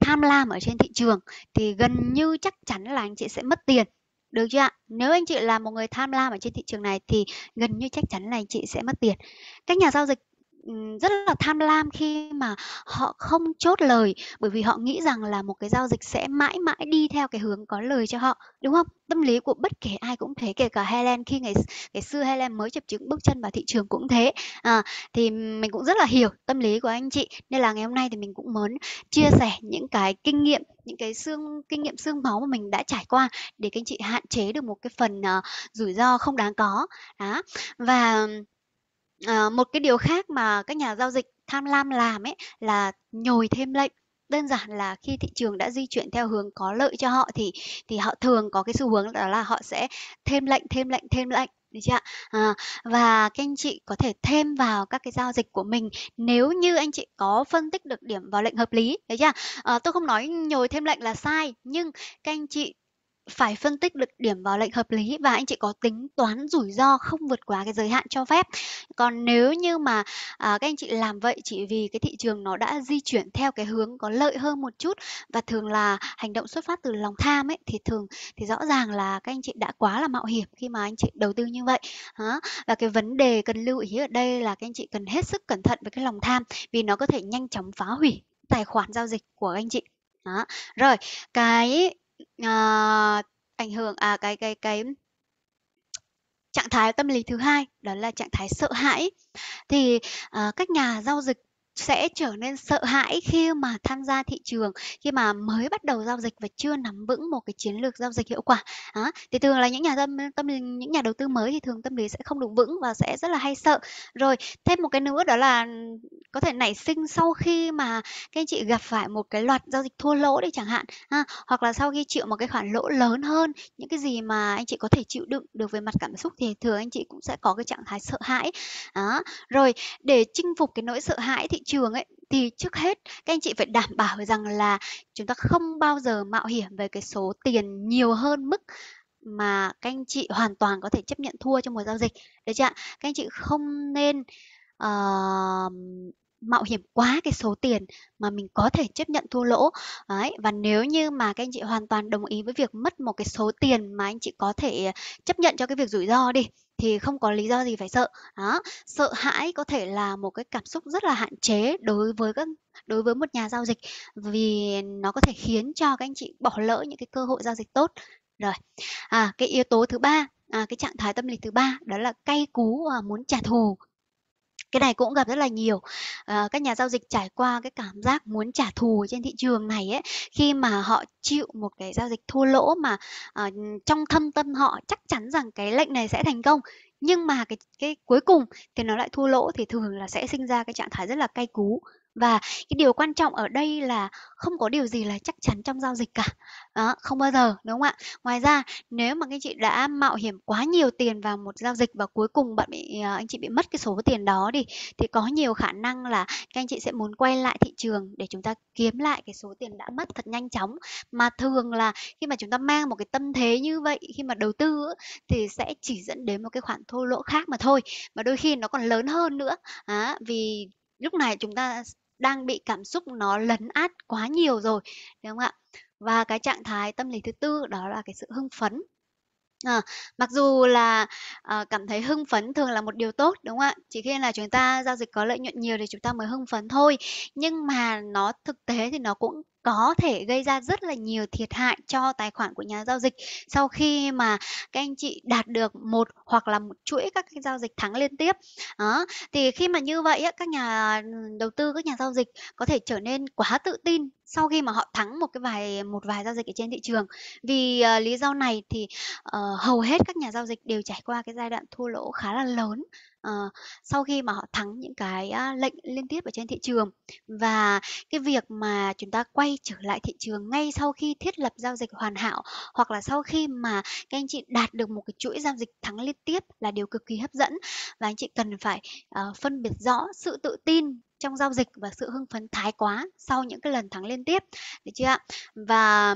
tham lam ở trên thị trường thì gần như chắc chắn là anh chị sẽ mất tiền được chưa ạ nếu anh chị là một người tham lam ở trên thị trường này thì gần như chắc chắn là anh chị sẽ mất tiền các nhà giao dịch rất là tham lam khi mà họ không chốt lời bởi vì họ nghĩ rằng là một cái giao dịch sẽ mãi mãi đi theo cái hướng có lời cho họ đúng không tâm lý của bất kể ai cũng thế kể cả Helen khi ngày ngày xưa Helen mới chập chứng bước chân vào thị trường cũng thế à, thì mình cũng rất là hiểu tâm lý của anh chị nên là ngày hôm nay thì mình cũng muốn chia sẻ những cái kinh nghiệm những cái xương kinh nghiệm xương máu mà mình đã trải qua để các anh chị hạn chế được một cái phần uh, rủi ro không đáng có đó và Ờ, một cái điều khác mà các nhà giao dịch tham lam làm ấy là nhồi thêm lệnh. Đơn giản là khi thị trường đã di chuyển theo hướng có lợi cho họ thì thì họ thường có cái xu hướng đó là họ sẽ thêm lệnh, thêm lệnh, thêm lệnh được chưa À, và các anh chị có thể thêm vào các cái giao dịch của mình nếu như anh chị có phân tích được điểm vào lệnh hợp lý, được chưa? À, tôi không nói nhồi thêm lệnh là sai, nhưng các anh chị phải phân tích được điểm vào lệnh hợp lý và anh chị có tính toán rủi ro không vượt quá cái giới hạn cho phép còn nếu như mà à, các anh chị làm vậy chỉ vì cái thị trường nó đã di chuyển theo cái hướng có lợi hơn một chút và thường là hành động xuất phát từ lòng tham ấy thì thường thì rõ ràng là các anh chị đã quá là mạo hiểm khi mà anh chị đầu tư như vậy Đó. và cái vấn đề cần lưu ý ở đây là các anh chị cần hết sức cẩn thận với cái lòng tham vì nó có thể nhanh chóng phá hủy tài khoản giao dịch của anh chị đó. Rồi, cái Ờ, ảnh hưởng à, cái cái cái trạng thái tâm lý thứ hai, đó là trạng thái sợ hãi. Thì, ờ, các nhà giao dịch sẽ trở nên sợ hãi khi mà tham gia thị trường khi mà mới bắt đầu giao dịch và chưa nắm vững một cái chiến lược giao dịch hiệu quả à, thì thường là những nhà tâm tâm lý những nhà đầu tư mới thì thường tâm lý sẽ không được vững và sẽ rất là hay sợ rồi thêm một cái nữa đó là có thể nảy sinh sau khi mà các anh chị gặp phải một cái loạt giao dịch thua lỗ đi chẳng hạn à, hoặc là sau khi chịu một cái khoản lỗ lớn hơn những cái gì mà anh chị có thể chịu đựng được về mặt cảm xúc thì thường anh chị cũng sẽ có cái trạng thái sợ hãi à, rồi để chinh phục cái nỗi sợ hãi thì trường ấy thì trước hết các anh chị phải đảm bảo rằng là chúng ta không bao giờ mạo hiểm về cái số tiền nhiều hơn mức mà các anh chị hoàn toàn có thể chấp nhận thua trong một giao dịch được chưa ạ các anh chị không nên uh, mạo hiểm quá cái số tiền mà mình có thể chấp nhận thua lỗ Đấy, và nếu như mà các anh chị hoàn toàn đồng ý với việc mất một cái số tiền mà anh chị có thể à, chấp nhận cho cái việc rủi ro đi thì không có lý do gì phải sợ đó sợ hãi có thể là một cái cảm xúc rất là hạn chế đối với các đối với một nhà giao dịch vì nó có thể khiến cho các anh chị bỏ lỡ những cái cơ hội giao dịch tốt rồi à, cái yếu tố thứ ba à, cái trạng thái tâm lý thứ ba đó là cay cú và muốn trả thù cái này cũng gặp rất là nhiều à, các nhà giao dịch trải qua cái cảm giác muốn trả thù trên thị trường này ấy khi mà họ chịu một cái giao dịch thua lỗ mà à, trong thâm tâm họ chắc chắn rằng cái lệnh này sẽ thành công nhưng mà cái cái cuối cùng thì nó lại thua lỗ thì thường là sẽ sinh ra cái trạng thái rất là cay cú và cái điều quan trọng ở đây là không có điều gì là chắc chắn trong giao dịch cả. Đó, không bao giờ, đúng không ạ? Ngoài ra, nếu mà anh chị đã mạo hiểm quá nhiều tiền vào một giao dịch và cuối cùng bạn bị à, anh chị bị mất cái số tiền đó đi thì có nhiều khả năng là các anh chị sẽ muốn quay lại thị trường để chúng ta kiếm lại cái số tiền đã mất thật nhanh chóng. Mà thường là khi mà chúng ta mang một cái tâm thế như vậy khi mà đầu tư thì sẽ chỉ dẫn đến một cái khoản thua lỗ khác mà thôi. Mà đôi khi nó còn lớn hơn nữa. á, vì lúc này chúng ta đang bị cảm xúc nó lấn át quá nhiều rồi đúng không ạ và cái trạng thái tâm lý thứ tư đó là cái sự hưng phấn À, mặc dù là à, cảm thấy hưng phấn thường là một điều tốt đúng không ạ chỉ khi là chúng ta giao dịch có lợi nhuận nhiều thì chúng ta mới hưng phấn thôi nhưng mà nó thực tế thì nó cũng có thể gây ra rất là nhiều thiệt hại cho tài khoản của nhà giao dịch sau khi mà các anh chị đạt được một hoặc là một chuỗi các cái giao dịch thắng liên tiếp đó thì khi mà như vậy các nhà ừ, đầu tư các nhà giao dịch có thể trở nên quá tự tin sau khi mà họ thắng một cái vài một vài giao dịch ở trên thị trường vì uh, lý do này thì uh, hầu hết các nhà giao dịch đều trải qua cái giai đoạn thua lỗ khá là lớn uh, sau khi mà họ thắng những cái uh, lệnh liên tiếp ở trên thị trường và cái việc mà chúng ta quay trở lại thị trường ngay sau khi thiết lập giao dịch hoàn hảo hoặc là sau khi mà các anh chị đạt được một cái chuỗi giao dịch thắng liên tiếp là điều cực kỳ hấp dẫn và anh chị cần phải uh, phân biệt rõ sự tự tin trong giao dịch và sự hưng phấn thái quá sau những cái lần thắng liên tiếp được chưa ạ và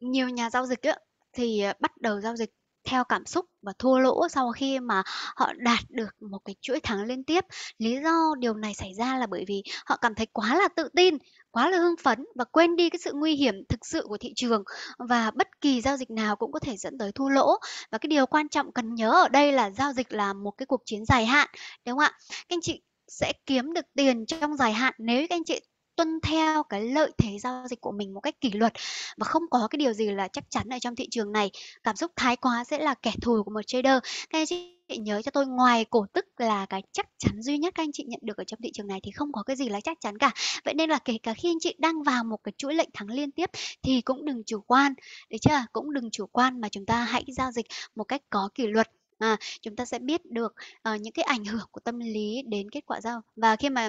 nhiều nhà giao dịch ấy, thì ờ, bắt đầu giao dịch theo cảm xúc và thua lỗ sau khi mà họ đạt được một cái chuỗi thắng liên tiếp. Lý do điều này xảy ra là bởi vì họ cảm thấy quá là tự tin, quá là hưng phấn và quên đi cái sự nguy hiểm thực sự của thị trường và bất kỳ giao dịch nào cũng có thể dẫn tới thua lỗ. Và cái điều quan trọng cần nhớ ở đây là giao dịch là một cái cuộc chiến dài hạn, đúng không ạ? Các anh chị sẽ kiếm được tiền trong dài hạn nếu các anh chị tuân theo cái lợi thế giao dịch của mình một cách kỷ luật và không có cái điều gì là chắc chắn ở trong thị trường này cảm xúc thái quá sẽ là kẻ thù của một trader các anh chị nhớ cho tôi ngoài cổ tức là cái chắc chắn duy nhất các anh chị nhận được ở trong thị trường này thì không có cái gì là chắc chắn cả vậy nên là kể cả khi anh chị đang vào một cái chuỗi lệnh thắng liên tiếp thì cũng đừng chủ quan được chưa cũng đừng chủ quan mà chúng ta hãy giao dịch một cách có kỷ luật À, chúng ta sẽ biết được, ờ, những cái ảnh hưởng của tâm lý đến kết quả giao và khi mà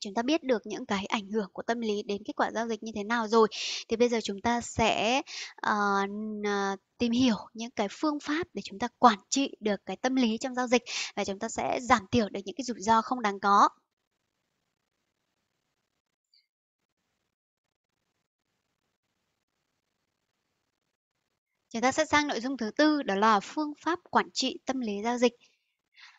chúng ta biết được những cái ảnh hưởng của tâm lý đến kết quả giao dịch như thế nào rồi, thì bây giờ chúng ta sẽ, ờ, ờ tìm hiểu những cái phương pháp để chúng ta quản trị được cái tâm lý trong giao dịch và chúng ta sẽ giảm thiểu được những cái rủi ro không đáng có. Chúng ta sẽ sang nội dung thứ tư đó là phương pháp quản trị tâm lý giao dịch.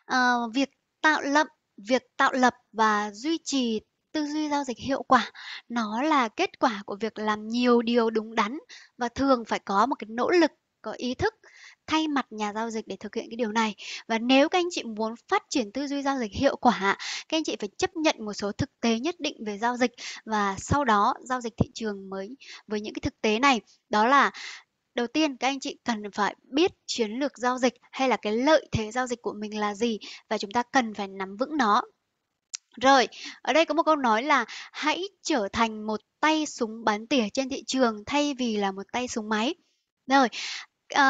À, việc tạo lập, việc tạo lập và duy trì tư duy giao dịch hiệu quả nó là kết quả của việc làm nhiều điều đúng đắn và thường phải có một cái nỗ lực có ý thức thay mặt nhà giao dịch để thực hiện cái điều này và nếu các anh chị muốn phát triển tư duy giao dịch hiệu quả các anh chị phải chấp nhận một số thực tế nhất định về giao dịch và sau đó giao dịch thị trường mới với những cái thực tế này đó là Đầu tiên, các anh chị cần phải biết chiến lược giao dịch hay là cái lợi thế giao dịch của mình là gì và chúng ta cần phải nắm vững nó. Rồi, ở đây có một câu nói là hãy trở thành một tay súng bắn tỉa trên thị trường thay vì là một tay súng máy. Rồi, à,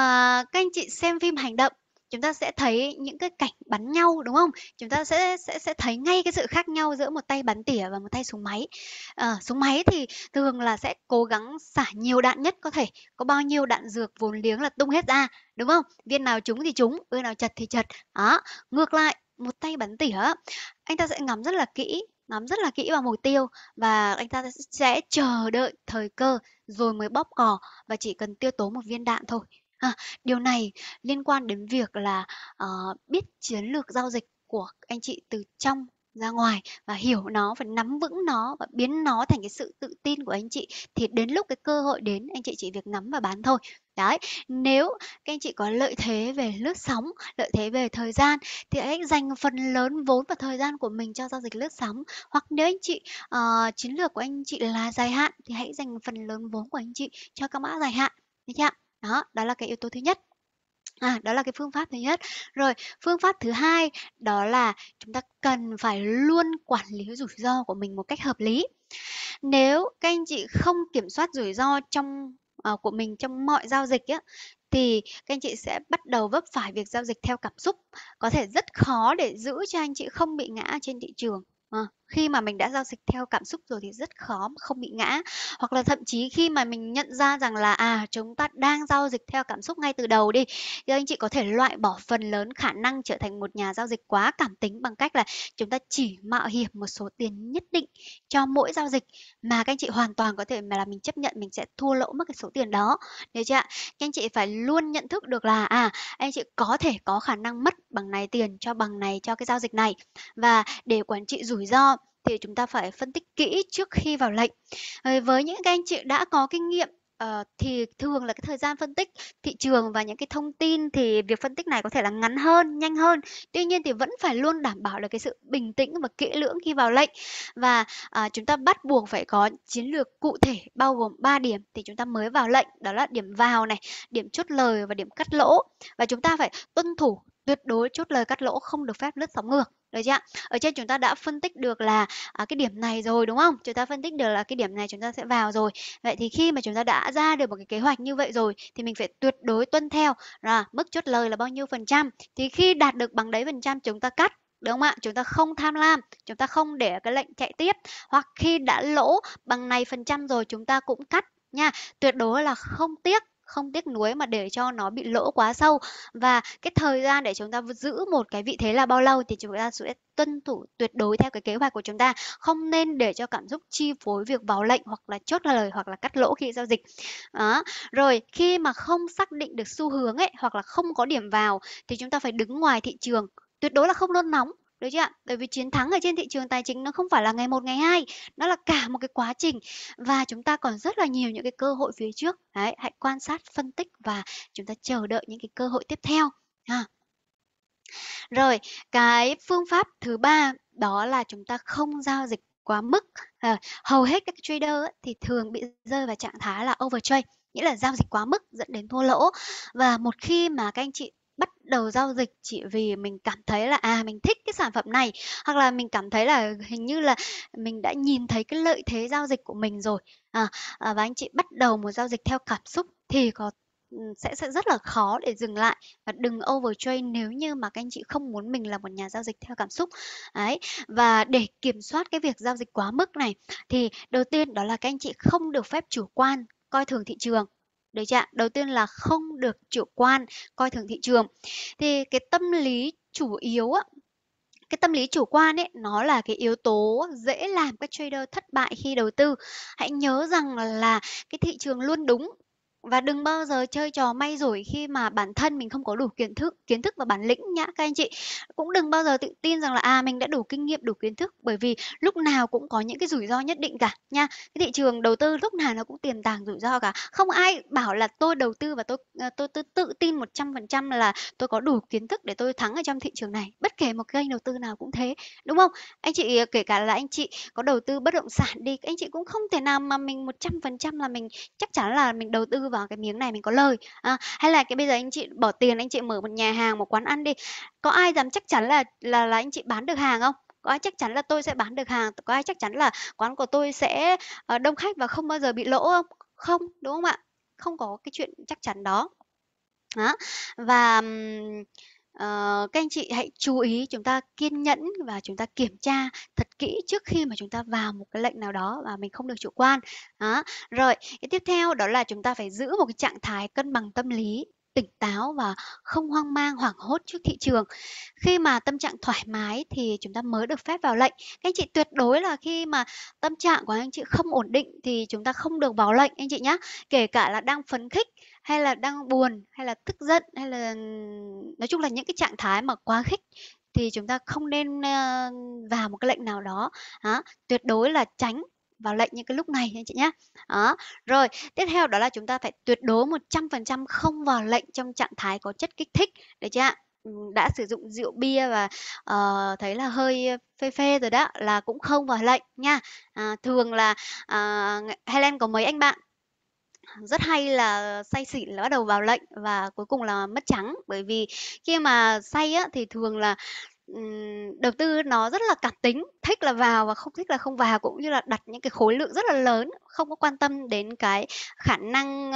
các anh chị xem phim hành động chúng ta sẽ thấy những cái cảnh bắn nhau đúng không chúng ta sẽ sẽ sẽ thấy ngay cái sự khác nhau giữa một tay bắn tỉa và một tay súng máy à, súng máy thì thường là sẽ cố gắng xả nhiều đạn nhất có thể có bao nhiêu đạn dược vốn liếng là tung hết ra đúng không viên nào trúng thì trúng viên nào chật thì chật đó ngược lại một tay bắn tỉa anh ta sẽ ngắm rất là kỹ ngắm rất là kỹ vào mục tiêu và anh ta sẽ chờ đợi thời cơ rồi mới bóp cò và chỉ cần tiêu tố một viên đạn thôi Ha, à, điều này liên quan đến việc là, ờ, biết chiến lược giao dịch của anh chị từ trong ra ngoài và hiểu nó và nắm vững nó và biến nó thành cái sự tự tin của anh chị thì đến lúc cái cơ hội đến anh chị chỉ việc nắm và bán thôi. Đấy, nếu các anh chị có lợi thế về lướt sóng, lợi thế về thời gian thì hãy dành phần lớn vốn và thời gian của mình cho giao dịch lướt sóng. Hoặc nếu anh chị ờ, chiến lược của anh chị là dài hạn thì hãy dành phần lớn vốn của anh chị cho các mã dài hạn. Được chưa đó đó là cái yếu tố thứ nhất À, đó là cái phương pháp thứ nhất. Rồi, phương pháp thứ hai đó là chúng ta cần phải luôn quản lý rủi ro của mình một cách hợp lý. Nếu các anh chị không kiểm soát rủi ro trong uh, của mình trong mọi giao dịch á thì các anh chị sẽ bắt đầu vấp phải việc giao dịch theo cảm xúc. Có thể rất khó để giữ cho anh chị không bị ngã trên thị trường. À, khi mà mình đã giao dịch theo cảm xúc rồi thì rất khó mà không bị ngã hoặc là thậm chí khi mà mình nhận ra rằng là à chúng ta đang giao dịch theo cảm xúc ngay từ đầu đi thì anh chị có thể loại bỏ phần lớn khả năng trở thành một nhà giao dịch quá cảm tính bằng cách là chúng ta chỉ mạo hiểm một số tiền nhất định cho mỗi giao dịch mà các anh chị hoàn toàn có thể mà là mình chấp nhận mình sẽ thua lỗ mất cái số tiền đó được chưa ạ các anh chị phải luôn nhận thức được là à anh chị có thể có khả năng mất bằng này tiền cho bằng này cho cái giao dịch này và để quản trị rủi ro thì chúng ta phải phân tích kỹ trước khi vào lệnh. Ờ, với những các anh chị đã có kinh nghiệm Uh, thì thường là cái thời gian phân tích thị trường và những cái thông tin thì việc phân tích này có thể là ngắn hơn, nhanh hơn. Tuy nhiên thì vẫn phải luôn đảm bảo được cái sự bình tĩnh và kỹ lưỡng khi vào lệnh và uh, chúng ta bắt buộc phải có chiến lược cụ thể bao gồm 3 điểm thì chúng ta mới vào lệnh, đó là điểm vào này, điểm chốt lời và điểm cắt lỗ và chúng ta phải tuân thủ tuyệt đối chốt lời cắt lỗ không được phép lướt sóng ngược. Được chưa ạ? Ở trên chúng ta đã phân tích được là à, cái điểm này rồi đúng không? Chúng ta phân tích được là cái điểm này chúng ta sẽ vào rồi. Vậy thì khi mà chúng ta đã ra được một cái kế hoạch như vậy rồi thì mình phải tuyệt đối tuân theo là mức chốt lời là bao nhiêu phần trăm. Thì khi đạt được bằng đấy phần trăm chúng ta cắt đúng không ạ? Chúng ta không tham lam, chúng ta không để cái lệnh chạy tiếp hoặc khi đã lỗ bằng này phần trăm rồi chúng ta cũng cắt nha. Tuyệt đối là không tiếc không tiếc nuối mà để cho nó bị lỗ quá sâu và cái thời gian để chúng ta giữ một cái vị thế là bao lâu thì chúng ta sẽ tuân thủ tuyệt đối theo cái kế hoạch của chúng ta không nên để cho cảm xúc chi phối việc vào lệnh hoặc là chốt lời hoặc là cắt lỗ khi giao dịch đó rồi khi mà không xác định được xu hướng ấy hoặc là không có điểm vào thì chúng ta phải đứng ngoài thị trường tuyệt đối là không nôn nóng được chưa ạ? Bởi vì chiến thắng ở trên thị trường tài chính nó không phải là ngày một ngày hai, nó là cả một cái quá trình và chúng ta còn rất là nhiều những cái cơ hội phía trước. Đấy, hãy quan sát, phân tích và chúng ta chờ đợi những cái cơ hội tiếp theo. À. Rồi, cái phương pháp thứ ba đó là chúng ta không giao dịch quá mức. À, hầu hết các trader thì thường bị rơi vào trạng thái là overtrade nghĩa là giao dịch quá mức dẫn đến thua lỗ và một khi mà các anh chị bắt đầu giao dịch chỉ vì mình cảm thấy là à mình thích cái sản phẩm này hoặc là mình cảm thấy là hình như là mình đã nhìn thấy cái lợi thế giao dịch của mình rồi à, à và anh chị bắt đầu một giao dịch theo cảm xúc thì có ừ, sẽ sẽ rất là khó để dừng lại và đừng overtrade nếu như mà các anh chị không muốn mình là một nhà giao dịch theo cảm xúc ấy và để kiểm soát cái việc giao dịch quá mức này thì đầu tiên đó là các anh chị không được phép chủ quan coi thường thị trường Đấy chưa? Đầu tiên là không được chủ quan coi thường thị trường. Thì cái tâm lý chủ yếu á, cái tâm lý chủ quan ấy nó là cái yếu tố dễ làm các trader thất bại khi đầu tư hãy nhớ rằng là cái thị trường luôn đúng và đừng bao giờ chơi trò may rủi khi mà bản thân mình không có đủ kiến thức kiến thức và bản lĩnh nhá các anh chị cũng đừng bao giờ tự tin rằng là à mình đã đủ kinh nghiệm đủ kiến thức bởi vì lúc nào cũng có những cái rủi ro nhất định cả nha cái thị trường đầu tư lúc nào nó cũng tiềm tàng rủi ro cả không ai bảo là tôi đầu tư và tôi tôi, ờ, tôi tự tin 100% là tôi có đủ kiến thức để tôi thắng ở trong thị trường này bất kể một kênh đầu tư nào cũng thế đúng không anh chị ờ, kể cả là anh chị có đầu tư bất động sản đi anh chị cũng không thể nào mà mình 100% là mình chắc chắn là mình đầu tư vào cái miếng này mình có lời à, hay là cái bây giờ anh chị bỏ tiền anh chị mở một nhà hàng một quán ăn đi có ai dám chắc chắn là là là anh chị bán được hàng không có ai chắc chắn là tôi sẽ bán được hàng có ai chắc chắn là quán của tôi sẽ ờ, đông khách và không bao giờ bị lỗ không không đúng không ạ không có cái chuyện chắc chắn đó, đó. và Ờ, các anh chị hãy chú ý chúng ta kiên nhẫn và chúng ta kiểm tra thật kỹ trước khi mà chúng ta vào một cái lệnh nào đó và mình không được chủ quan. Đó. Rồi, cái tiếp theo đó là chúng ta phải giữ một cái trạng thái cân bằng tâm lý tỉnh táo và không hoang mang hoảng hốt trước thị trường khi mà tâm trạng thoải mái thì chúng ta mới được phép vào lệnh các anh chị tuyệt đối là khi mà tâm trạng của anh chị không ổn định thì chúng ta không được vào lệnh anh chị nhé kể cả là đang phấn khích hay là đang buồn hay là tức giận hay là nói chung là những cái trạng thái mà quá khích thì chúng ta không nên vào một cái lệnh nào đó à, tuyệt đối là tránh vào lệnh những cái lúc này anh chị nhé. Đó. Rồi, tiếp theo đó là chúng ta phải tuyệt đối 100% không vào lệnh trong trạng thái có chất kích thích được chưa ạ? đã sử dụng rượu bia và uh, thấy là hơi phê phê rồi đó là cũng không vào lệnh nha à, thường là uh, Helen có mấy anh bạn rất hay là say xỉn là bắt đầu vào lệnh và cuối cùng là mất trắng bởi vì khi mà say á, thì thường là đầu tư nó rất là cảm tính thích là vào và không thích là không vào cũng như là đặt những cái khối lượng rất là lớn không có quan tâm đến cái khả năng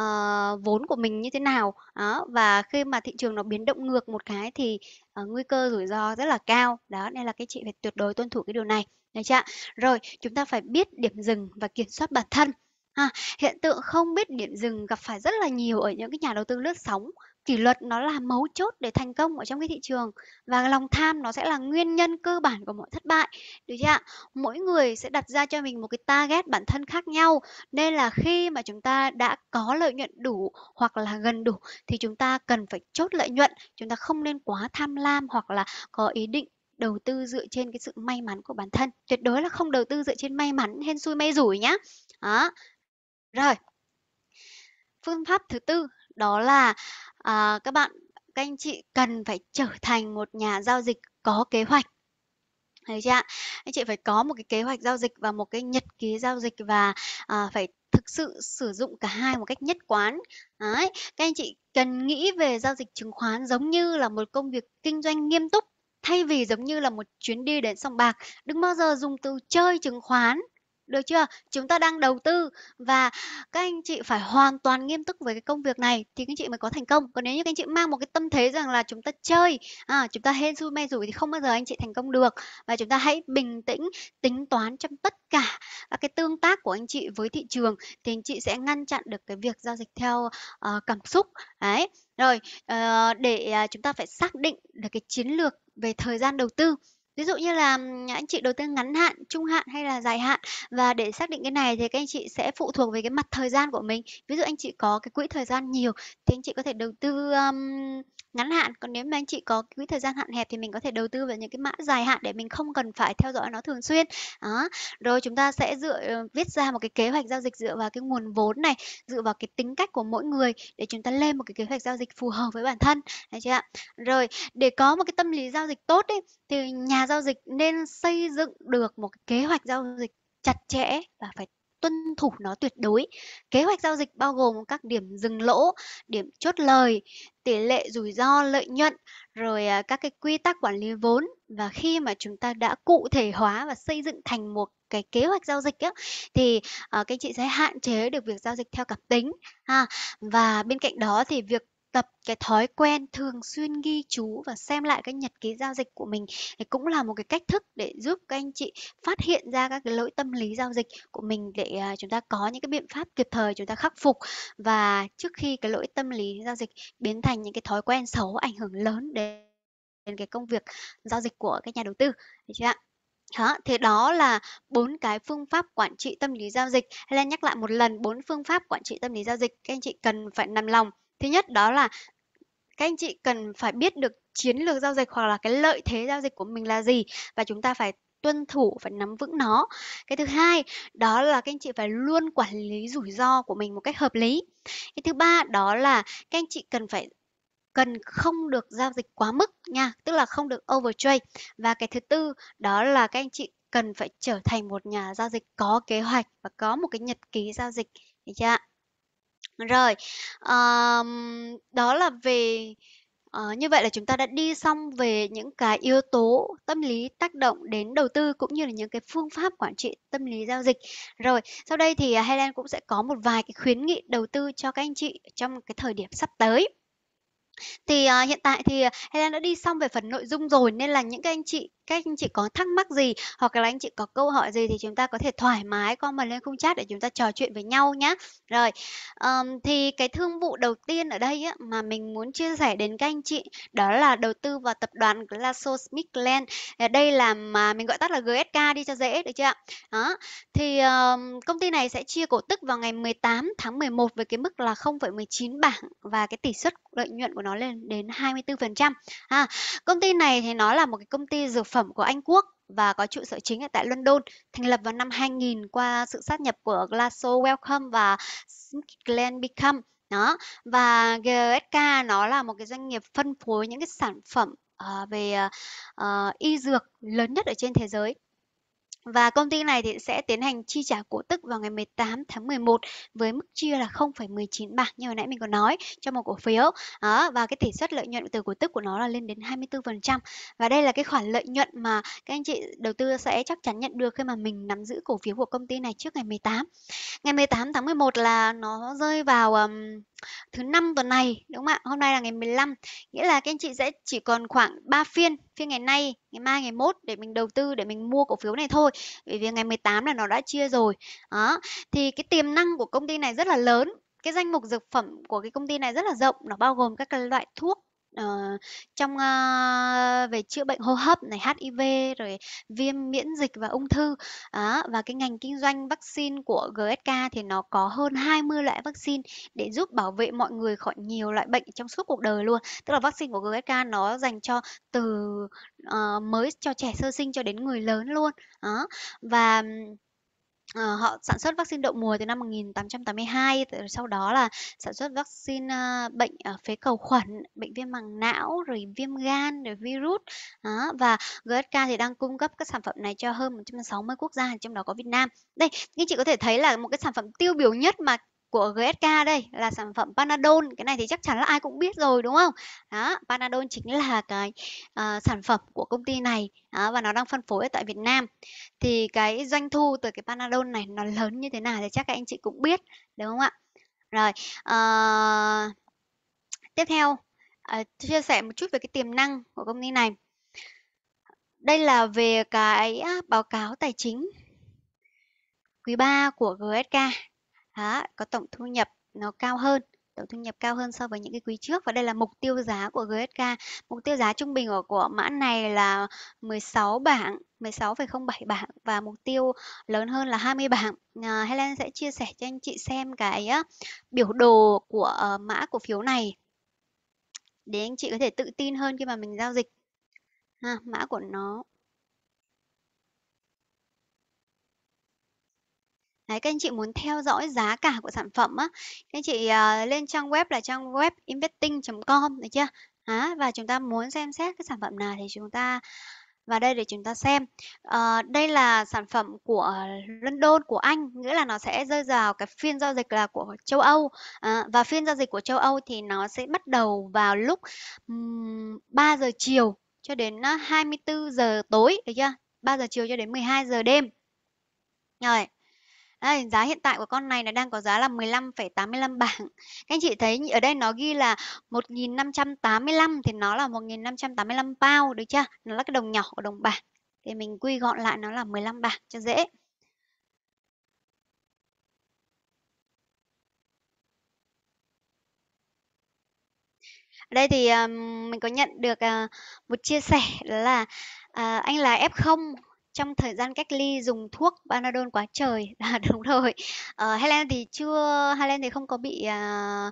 uh, vốn của mình như thế nào đó và khi mà thị trường nó biến động ngược một cái thì uh, nguy cơ rủi ro rất là cao đó nên là cái chị phải tuyệt đối tuân thủ cái điều này được ạ. Rồi, chúng ta phải biết điểm dừng và kiểm soát bản thân. Ha, hiện tượng không biết điểm dừng gặp phải rất là nhiều ở những cái nhà đầu tư lướt sóng. Kỷ luật nó là mấu chốt để thành công ở trong cái thị trường và lòng tham nó sẽ là nguyên nhân cơ bản của mọi thất bại. Được chưa ạ? Mỗi người sẽ đặt ra cho mình một cái target bản thân khác nhau nên là khi mà chúng ta đã có lợi nhuận đủ hoặc là gần đủ thì chúng ta cần phải chốt lợi nhuận, chúng ta không nên quá tham lam hoặc là có ý định đầu tư dựa trên cái sự may mắn của bản thân tuyệt đối là không đầu tư dựa trên may mắn hên xui may rủi nhá đó rồi. Phương pháp thứ tư đó là à, các bạn các anh chị cần phải trở thành một nhà giao dịch có kế hoạch. Thấy chưa ạ? Anh chị phải có một cái kế hoạch giao dịch và một cái nhật ký giao dịch và à, phải thực sự sử dụng cả hai một cách nhất quán. Đấy, các anh chị cần nghĩ về giao dịch chứng khoán giống như là một công việc kinh doanh nghiêm túc thay vì giống như là một chuyến đi đến sòng bạc đừng bao giờ dùng từ chơi chứng khoán được chưa? Chúng ta đang đầu tư và các anh chị phải hoàn toàn nghiêm túc với cái công việc này thì các anh chị mới có thành công. Còn nếu như các anh chị mang một cái tâm thế rằng là chúng ta chơi, à, chúng ta hên xui may rủi thì không bao giờ anh chị thành công được. Và chúng ta hãy bình tĩnh tính toán trong tất cả các cái tương tác của anh chị với thị trường thì anh chị sẽ ngăn chặn được cái việc giao dịch theo uh, cảm xúc. Đấy. Rồi, uh, để uh, chúng ta phải xác định được cái chiến lược về thời gian đầu tư Ví dụ như là anh chị đầu tư ngắn hạn, trung hạn hay là dài hạn và để xác định cái này thì các anh chị sẽ phụ thuộc về cái mặt thời gian của mình. Ví dụ anh chị có cái quỹ thời gian nhiều thì anh chị có thể đầu tư um, ngắn hạn còn nếu mà anh chị có quỹ thời gian hạn hẹp thì mình có thể đầu tư vào những cái mã dài hạn để mình không cần phải theo dõi nó thường xuyên đó rồi chúng ta sẽ dựa ờ, viết ra một cái kế hoạch giao dịch dựa vào cái nguồn vốn này dựa vào cái tính cách của mỗi người để chúng ta lên một cái kế hoạch giao dịch phù hợp với bản thân đấy chưa ạ rồi để có một cái tâm lý giao dịch tốt ấy, thì nhà giao dịch nên xây dựng được một cái kế hoạch giao dịch chặt chẽ và phải tuân thủ nó tuyệt đối. Kế hoạch giao dịch bao gồm các điểm dừng lỗ, điểm chốt lời, tỷ lệ rủi ro lợi nhuận, rồi à, các cái quy tắc quản lý vốn và khi mà chúng ta đã cụ thể hóa và xây dựng thành một cái kế hoạch giao dịch á, thì uh, các anh chị sẽ hạn chế được việc giao dịch theo cảm tính ha. và bên cạnh đó thì việc tập cái thói quen thường xuyên ghi chú và xem lại cái nhật ký giao dịch của mình thì cũng là một cái cách thức để giúp các anh chị phát hiện ra các cái lỗi tâm lý giao dịch của mình để à, chúng ta có những cái biện pháp kịp thời chúng ta khắc phục và trước khi cái lỗi tâm lý giao dịch biến thành những cái thói quen xấu ảnh hưởng lớn đến cái công việc giao dịch của các nhà đầu tư được chưa ạ đó, thế đó là bốn cái phương pháp quản trị tâm lý giao dịch hay là nhắc lại một lần bốn phương pháp quản trị tâm lý giao dịch các anh chị cần phải nằm lòng thứ nhất đó là các anh chị cần phải biết được chiến lược giao dịch hoặc là cái lợi thế giao dịch của mình là gì và chúng ta phải tuân thủ phải nắm vững nó cái thứ hai đó là các anh chị phải luôn quản lý rủi ro của mình một cách hợp lý cái thứ ba đó là các anh chị cần phải cần không được giao dịch quá mức nha tức là không được overtrade và cái thứ tư đó là các anh chị cần phải trở thành một nhà giao dịch có kế hoạch và có một cái nhật ký giao dịch được chưa ạ rồi, ờm, đó là về ờ, như vậy là chúng ta đã đi xong về những cái yếu tố tâm lý tác động đến đầu tư cũng như là những cái phương pháp quản trị tâm lý giao dịch. Rồi, sau đây thì à, Helen cũng sẽ có một vài cái khuyến nghị đầu tư cho các anh chị trong cái thời điểm sắp tới. Thì à, hiện tại thì à, Helen đã đi xong về phần nội dung rồi nên là những cái anh chị các anh chị có thắc mắc gì hoặc là anh chị có câu hỏi gì thì chúng ta có thể thoải mái comment lên khung chat để chúng ta trò chuyện với nhau nhé. Rồi, um, thì cái thương vụ đầu tiên ở đây á, mà mình muốn chia sẻ đến các anh chị đó là đầu tư vào tập đoàn GlaxoSmithKline. Ờ, đây là mà mình gọi tắt là GSK đi cho dễ được chưa ạ? Đó. Thì um, công ty này sẽ chia cổ tức vào ngày 18 tháng 11 với cái mức là 0,19 bảng và cái tỷ suất lợi nhuận của nó lên đến 24%. À, công ty này thì nó là một cái công ty dược phẩm của Anh Quốc và có trụ sở chính ở tại London, thành lập vào năm 2000 qua sự sát nhập của Glasso Welcome và Glen Beckham. Đó. Và GSK nó là một cái doanh nghiệp phân phối những cái sản phẩm uh, về uh, y dược lớn nhất ở trên thế giới và công ty này thì sẽ tiến hành chi trả cổ tức vào ngày 18 tháng 11 với mức chia là 0,19 bạc như hồi nãy mình có nói cho một cổ phiếu. Đó, và cái tỷ suất lợi nhuận từ cổ tức của nó là lên đến 24%. Và đây là cái khoản lợi nhuận mà các anh chị đầu tư sẽ chắc chắn nhận được khi mà mình nắm giữ cổ phiếu của công ty này trước ngày 18. Ngày 18 tháng 11 là nó rơi vào um, thứ năm tuần này đúng không ạ? Hôm nay là ngày 15, nghĩa là các anh chị sẽ chỉ còn khoảng 3 phiên, phiên ngày nay, ngày mai, ngày mốt để mình đầu tư để mình mua cổ phiếu này thôi. Bởi vì ngày 18 là nó đã chia rồi. Đó. Thì cái tiềm năng của công ty này rất là lớn cái danh mục dược phẩm của cái công ty này rất là rộng nó bao gồm các loại thuốc ờ, trong ờ, về chữa bệnh hô hấp này HIV rồi viêm miễn dịch và ung thư Đó, và cái ngành kinh doanh vaccine của GSK thì nó có hơn 20 loại vaccine để giúp bảo vệ mọi người khỏi nhiều loại bệnh trong suốt cuộc đời luôn tức là vaccine của GSK nó dành cho từ uh, mới cho trẻ sơ sinh cho đến người lớn luôn Đó. và Ờ, họ sản xuất vaccine đậu mùa từ năm 1882 sau đó là sản xuất vaccine uh, bệnh uh, phế cầu khuẩn bệnh viêm màng não rồi viêm gan rồi virus đó. và GSK thì đang cung cấp các sản phẩm này cho hơn 160 quốc gia trong đó có Việt Nam đây như chị có thể thấy là một cái sản phẩm tiêu biểu nhất mà của GSK đây là sản phẩm Panadol cái này thì chắc chắn là ai cũng biết rồi đúng không đó Panadol chính là cái uh, sản phẩm của công ty này đó, và nó đang phân phối ở tại Việt Nam thì cái doanh thu từ cái Panadol này nó lớn như thế nào thì chắc các anh chị cũng biết đúng không ạ rồi uh, tiếp theo uh, chia sẻ một chút về cái tiềm năng của công ty này đây là về cái báo cáo tài chính quý 3 của GSK đó, có tổng thu nhập nó cao hơn tổng thu nhập cao hơn so với những cái quý trước và đây là mục tiêu giá của GSK. Mục tiêu giá trung bình của, của mã này là 16 bảng, 16,07 bảng và mục tiêu lớn hơn là 20 bảng. À, Helen sẽ chia sẻ cho anh chị xem cái uh, biểu đồ của uh, mã cổ phiếu này để anh chị có thể tự tin hơn khi mà mình giao dịch. À, mã của nó Đấy, các anh chị muốn theo dõi giá cả của sản phẩm á, các anh chị uh, lên trang web là trang web investing.com được chưa? À, và chúng ta muốn xem xét cái sản phẩm nào thì chúng ta và đây để chúng ta xem à, đây là sản phẩm của London của Anh nghĩa là nó sẽ rơi vào cái phiên giao dịch là của châu Âu à, và phiên giao dịch của châu Âu thì nó sẽ bắt đầu vào lúc um, 3 giờ chiều cho đến 24 giờ tối được chưa 3 giờ chiều cho đến 12 giờ đêm rồi đây, giá hiện tại của con này là đang có giá là 15,85 bảng. Các anh chị thấy ở đây nó ghi là 1585 thì nó là 1585 pound được chưa? Nó là cái đồng nhỏ của đồng bảng. Thì mình quy gọn lại nó là 15 bảng cho dễ. Ở đây thì um, mình có nhận được uh, một chia sẻ đó là uh, anh là F0 trong thời gian cách ly dùng thuốc panadol quá trời à, đúng rồi à, Helen thì chưa Helen thì không có bị à,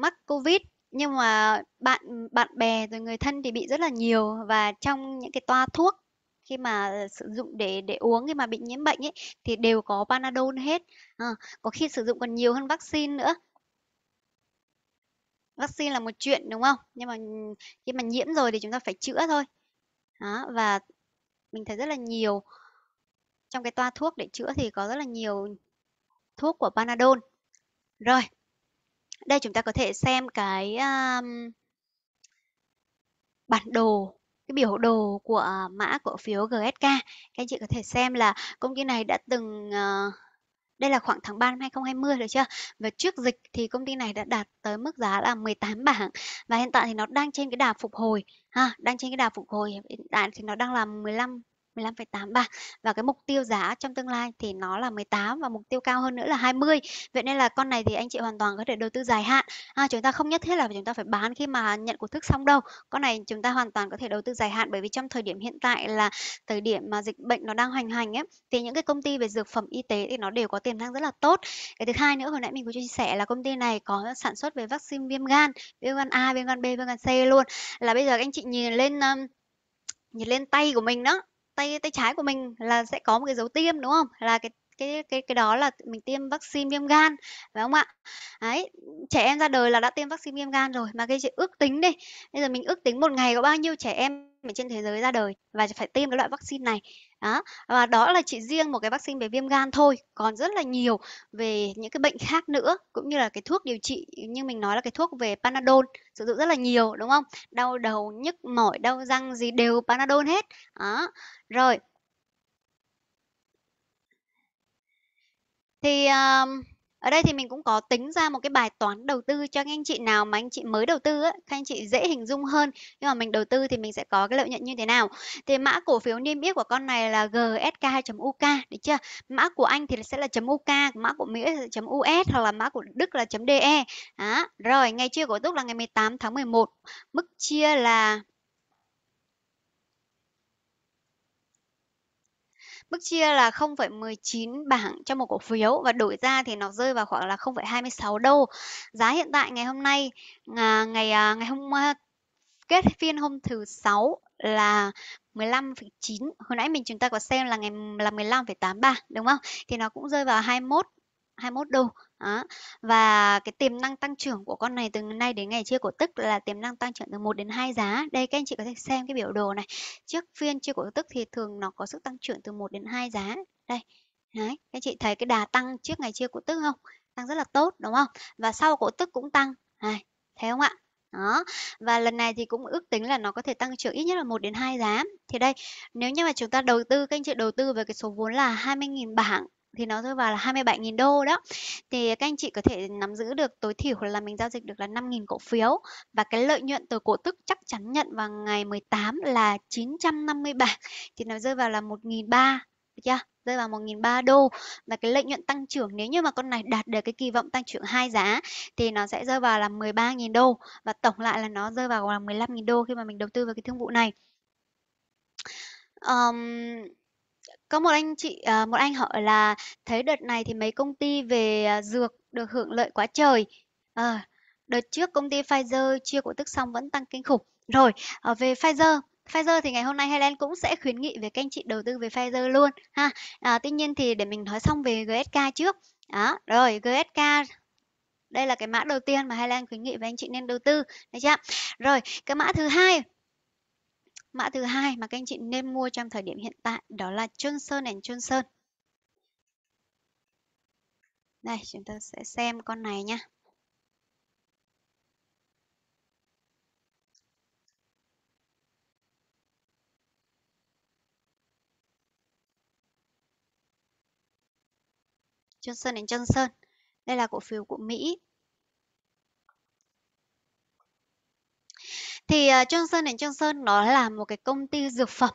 mắc covid nhưng mà bạn bạn bè rồi người thân thì bị rất là nhiều và trong những cái toa thuốc khi mà sử dụng để để uống khi mà bị nhiễm bệnh ấy thì đều có panadol hết à, có khi sử dụng còn nhiều hơn vaccine nữa vaccine là một chuyện đúng không nhưng mà khi mà nhiễm rồi thì chúng ta phải chữa thôi đó, và mình thấy rất là nhiều trong cái toa thuốc để chữa thì có rất là nhiều thuốc của Panadol. Rồi, đây chúng ta có thể xem cái um, bản đồ cái biểu đồ của mã cổ phiếu GSK các anh chị có thể xem là công ty này đã từng uh, đây là khoảng tháng 3 năm 2020 được chưa? Và trước dịch thì công ty này đã đạt tới mức giá là 18 bảng và hiện tại thì nó đang trên cái đà phục hồi ha, đang trên cái đà phục hồi hiện tại thì nó đang là 15 15,83 và cái mục tiêu giá trong tương lai thì nó là 18 và mục tiêu cao hơn nữa là 20. Vậy nên là con này thì anh chị hoàn toàn có thể đầu tư dài hạn. À, chúng ta không nhất thiết là chúng ta phải bán khi mà nhận cổ tức xong đâu. Con này chúng ta hoàn toàn có thể đầu tư dài hạn bởi vì trong thời điểm hiện tại là thời điểm mà dịch bệnh nó đang hoành hành ấy thì những cái công ty về dược phẩm y tế thì nó đều có tiềm năng rất là tốt. Cái thứ hai nữa hồi nãy mình có chia sẻ là công ty này có sản xuất về vaccine viêm gan, viêm gan A, viêm gan B, viêm gan C luôn. Là bây giờ anh chị nhìn lên nhìn lên tay của mình đó tay tay trái của mình là sẽ có một cái dấu tiêm đúng không là cái cái cái cái đó là mình tiêm vaccine viêm gan phải không ạ đấy trẻ em ra đời là đã tiêm vaccine viêm gan rồi mà cái ước tính đi bây giờ mình ước tính một ngày có bao nhiêu trẻ em ở trên thế giới ra đời và phải tiêm cái loại vaccine này đó và đó là chỉ riêng một cái vaccine về viêm gan thôi còn rất là nhiều về những cái bệnh khác nữa cũng như là cái thuốc điều trị như mình nói là cái thuốc về panadol sử dụng rất là nhiều đúng không đau đầu nhức mỏi đau răng gì đều panadol hết đó rồi thì um, ở đây thì mình cũng có tính ra một cái bài toán đầu tư cho các anh chị nào mà anh chị mới đầu tư á, các anh chị dễ hình dung hơn. Nhưng mà mình đầu tư thì mình sẽ có cái lợi nhuận như thế nào. Thì mã cổ phiếu niêm yết của con này là GSK.UK 2 được chưa? Mã của Anh thì sẽ là .UK, mã của Mỹ là .US hoặc là mã của Đức là .de. Đó. Rồi, ngày chia cổ tức là ngày 18 tháng 11. Mức chia là Mức chia là 0,19 bảng cho một cổ phiếu và đổi ra thì nó rơi vào khoảng là 0,26 đô. Giá hiện tại ngày hôm nay à, ngày à, ngày hôm à, kết phiên hôm thứ sáu là 15,9 hồi nãy mình chúng ta có xem là ngày là 15,83 đúng không thì nó cũng rơi vào 21 21 đô đó. Và cái tiềm năng tăng trưởng của con này từ nay đến ngày chia cổ tức là tiềm năng tăng trưởng từ 1 đến 2 giá. Đây các anh chị có thể xem cái biểu đồ này. Trước phiên chia cổ tức thì thường nó có sức tăng trưởng từ 1 đến 2 giá. Đây. Đấy, các anh chị thấy cái đà tăng trước ngày chia cổ tức không? Tăng rất là tốt đúng không? Và sau cổ tức cũng tăng. Này, thấy không ạ? Đó. Và lần này thì cũng ước tính là nó có thể tăng trưởng ít nhất là 1 đến 2 giá. Thì đây, nếu như mà chúng ta đầu tư các anh chị đầu tư về cái số vốn là 20.000 bảng thì nó rơi vào là 27.000 đô đó. Thì các anh chị có thể nắm giữ được tối thiểu là mình giao dịch được là 5.000 cổ phiếu và cái lợi nhuận từ cổ tức chắc chắn nhận vào ngày 18 là 950 bạc thì nó rơi vào là 1.300 được chưa? rơi vào 1.300 đô và cái lợi nhuận tăng trưởng nếu như mà con này đạt được cái kỳ vọng tăng trưởng hai giá thì nó sẽ rơi vào là 13.000 đô và tổng lại là nó rơi vào là 15.000 đô khi mà mình đầu tư vào cái thương vụ này. Um, có một anh chị à, một anh hỏi là thấy đợt này thì mấy công ty về à, dược được hưởng lợi quá trời. Ờ, đợt trước công ty Pfizer chia cổ tức xong vẫn tăng kinh khủng. Rồi, à, về Pfizer Pfizer thì ngày hôm nay Helen cũng sẽ khuyến nghị về các anh chị đầu tư về Pfizer luôn ha. À, tuy nhiên thì để mình nói xong về GSK trước. Đó, rồi GSK đây là cái mã đầu tiên mà Helen khuyến nghị với anh chị nên đầu tư, được chưa? Rồi, cái mã thứ hai Mã thứ hai mà các anh chị nên mua trong thời điểm hiện tại đó là Johnson Johnson. Đây, chúng ta sẽ xem con này nhé. Johnson Johnson. Đây là cổ phiếu của Mỹ Thì, à, Johnson Johnson nó là một cái công ty dược phẩm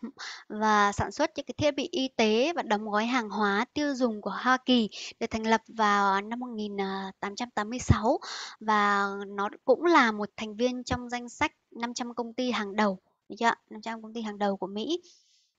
và sản xuất những cái thiết bị y tế và đóng gói hàng hóa tiêu dùng của Hoa Kỳ, được thành lập vào năm 1886 ờ, và nó cũng là một thành viên trong danh sách 500 công ty hàng đầu, được chưa 500 công ty hàng đầu của Mỹ.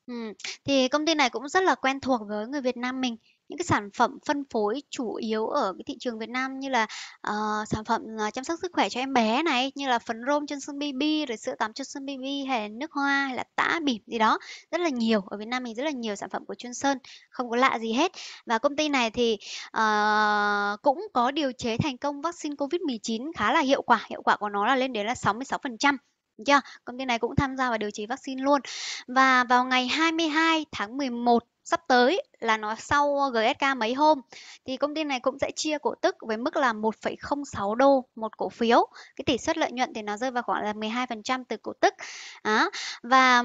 Ừm, thì công ty này cũng rất là quen thuộc với người Việt Nam mình những cái sản phẩm phân phối chủ yếu ở cái thị trường Việt Nam như là uh, sản phẩm ờ, chăm sóc sức khỏe cho em bé này như là phấn rôm Johnson Baby rồi sữa tắm Johnson Baby hay là nước hoa hay là tã bỉm gì đó rất là nhiều ở Việt Nam mình rất là nhiều sản phẩm của sơn không có lạ gì hết và công ty này thì uh, cũng có điều chế thành công vaccine COVID-19 khá là hiệu quả hiệu quả của nó là lên đến là 66% chưa? Công ty này cũng tham gia vào điều chế vaccine luôn. Và vào ngày 22 tháng 11 sắp tới là nó sau GSK mấy hôm thì công ty này cũng sẽ chia cổ tức với mức là 1,06 đô một cổ phiếu cái tỷ suất lợi nhuận thì nó rơi vào khoảng là 12% từ cổ tức à, và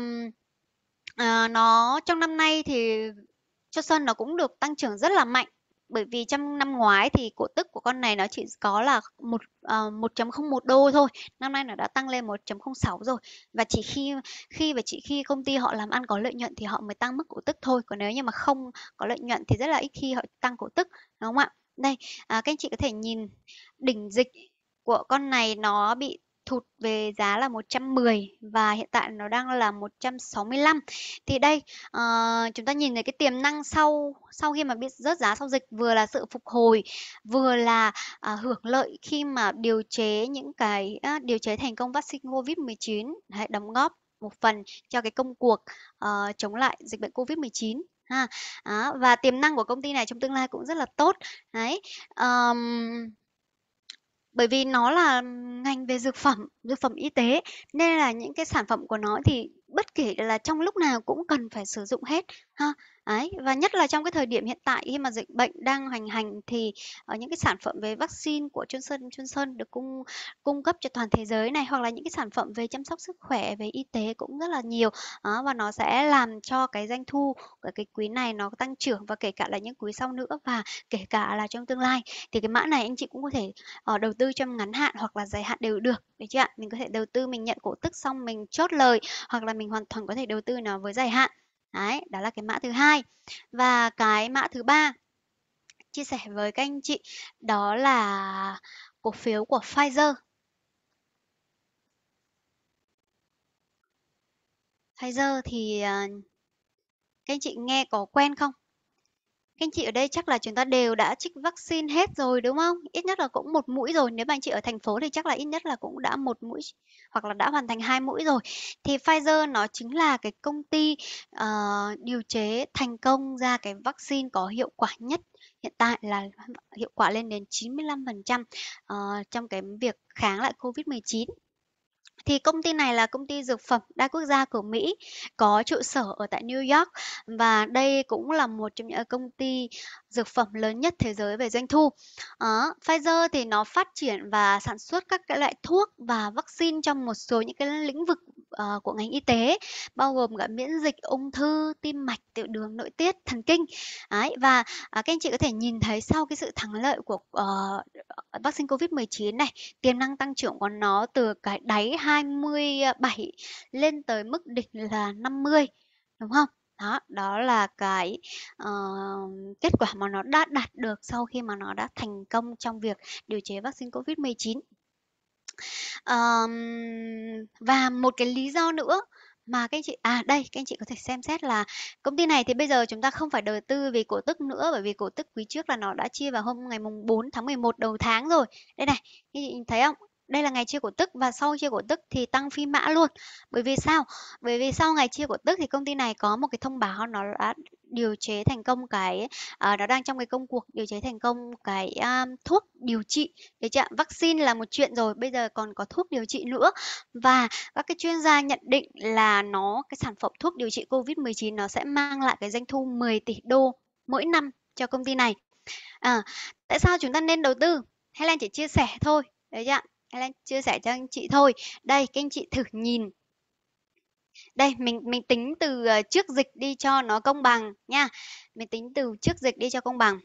à, nó trong năm nay thì cho sơn nó cũng được tăng trưởng rất là mạnh bởi vì trong năm ngoái thì cổ tức của con này nó chỉ có là một uh, ờ, 1.01 đô thôi năm nay nó đã tăng lên 1.06 rồi và chỉ khi khi và chỉ khi công ty họ làm ăn có lợi nhuận thì họ mới tăng mức cổ tức thôi còn nếu như mà không có lợi nhuận thì rất là ít khi họ tăng cổ tức đúng không ạ đây à, các anh chị có thể nhìn đỉnh dịch của con này nó bị thụt về giá là 110 và hiện tại nó đang là 165 thì đây uh, chúng ta nhìn thấy cái tiềm năng sau sau khi mà bị rớt giá sau dịch vừa là sự phục hồi vừa là uh, hưởng lợi khi mà điều chế những cái uh, điều chế thành công vaccine COVID-19 đóng góp một phần cho cái công cuộc uh, chống lại dịch bệnh COVID-19 ha à, và tiềm năng của công ty này trong tương lai cũng rất là tốt đấy um, bởi vì nó là ngành về dược phẩm, dược phẩm y tế nên là những cái sản phẩm của nó thì bất kể là trong lúc nào cũng cần phải sử dụng hết ha. Ấy, và nhất là trong cái thời điểm hiện tại khi mà dịch bệnh đang hoành hành thì, ở ờ, những cái sản phẩm về vaccine của Johnson Johnson được cung cung cấp cho toàn thế giới này, hoặc là những cái sản phẩm về chăm sóc sức khỏe, về y tế cũng rất là nhiều. Đó, ờ, và nó sẽ làm cho cái doanh thu của cái quý này nó tăng trưởng và kể cả là những quý sau nữa và kể cả là trong tương lai. Thì cái mã này anh chị cũng có thể, ờ, đầu tư trong ngắn hạn hoặc là dài hạn đều được, được chưa ạ? Mình có thể đầu tư mình nhận cổ tức xong mình chốt lời, hoặc là mình hoàn toàn có thể đầu tư nó với dài hạn. Đấy, đó là cái mã thứ hai. Và cái mã thứ ba chia sẻ với các anh chị đó là cổ phiếu của Pfizer. Pfizer thì à, các anh chị nghe có quen không? Các anh chị ở đây chắc là chúng ta đều đã trích vaccine hết rồi đúng không? Ít nhất là cũng một mũi rồi. Nếu mà anh chị ở thành phố thì chắc là ít nhất là cũng đã một mũi hoặc là đã hoàn thành hai mũi rồi. Thì Pfizer nó chính là cái công ty uh, điều chế thành công ra cái vaccine có hiệu quả nhất hiện tại là hiệu quả lên đến 95% uh, ờ, trong cái việc kháng lại COVID-19 thì công ty này là công ty dược phẩm đa quốc gia của Mỹ có trụ sở ở tại New York và đây cũng là một trong những ờ, công ty dược phẩm lớn nhất thế giới về doanh thu. À, Pfizer thì nó phát triển và sản xuất các cái loại thuốc và vaccine trong một số những cái lĩnh vực uh, của ngành y tế bao gồm cả miễn dịch ung thư tim mạch tiểu đường nội tiết thần kinh Đấy, và uh, các anh chị có thể nhìn thấy sau cái sự thắng lợi của uh, vaccine covid 19 này tiềm năng tăng trưởng của nó từ cái đáy 27 lên tới mức đỉnh là 50 đúng không đó đó là cái uh, kết quả mà nó đã đạt được sau khi mà nó đã thành công trong việc điều chế vaccine covid 19 Ờm, và một cái lý do nữa mà các anh chị à đây các anh chị có thể xem xét là công ty này thì bây giờ chúng ta không phải đầu tư về cổ tức nữa bởi vì cổ tức quý trước là nó đã chia vào hôm ngày mùng 4 tháng 11 đầu tháng rồi. Đây này, các anh chị thấy không? đây là ngày chia cổ tức và sau chia cổ tức thì tăng phi mã luôn bởi vì sao bởi vì sau ngày chia cổ tức thì công ty này có một cái thông báo nó đã điều chế thành công cái uh, nó đang trong cái công cuộc điều chế thành công cái um, thuốc điều trị được chưa vaccine là một chuyện rồi bây giờ còn có thuốc điều trị nữa và các cái chuyên gia nhận định là nó cái sản phẩm thuốc điều trị covid 19 nó sẽ mang lại cái doanh thu 10 tỷ đô mỗi năm cho công ty này à, tại sao chúng ta nên đầu tư hay là chỉ chia sẻ thôi đấy chưa Lan chia sẻ cho anh chị thôi. Đây, các anh chị thử nhìn đây mình mình tính từ ờ, trước dịch đi cho nó công bằng nha mình tính từ trước dịch đi cho công bằng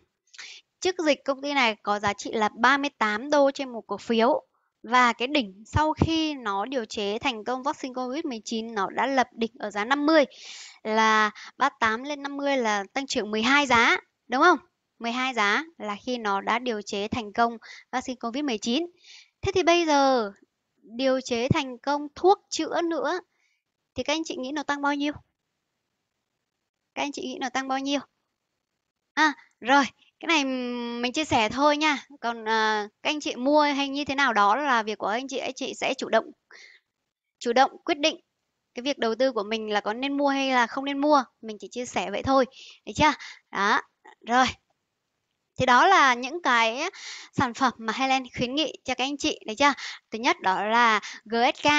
trước dịch công ty này có giá trị là 38 đô trên một cổ phiếu và cái đỉnh sau khi nó điều chế thành công vaccine COVID-19 nó đã lập đỉnh ở giá 50 là 38 lên 50 là tăng trưởng 12 giá đúng không? 12 giá là khi nó đã điều chế thành công vaccine COVID-19 Thế thì bây giờ điều chế thành công thuốc chữa nữa thì các anh chị nghĩ nó tăng bao nhiêu? Các anh chị nghĩ nó tăng bao nhiêu? À, rồi, cái này mình chia sẻ thôi nha. Còn à, các anh chị mua hay như thế nào đó là việc của anh chị, anh chị sẽ chủ động chủ động quyết định cái việc đầu tư của mình là có nên mua hay là không nên mua mình chỉ chia sẻ vậy thôi được chưa đó rồi thì đó là những cái sản phẩm mà Helen khuyến nghị cho các anh chị đấy chưa thứ nhất đó là GSK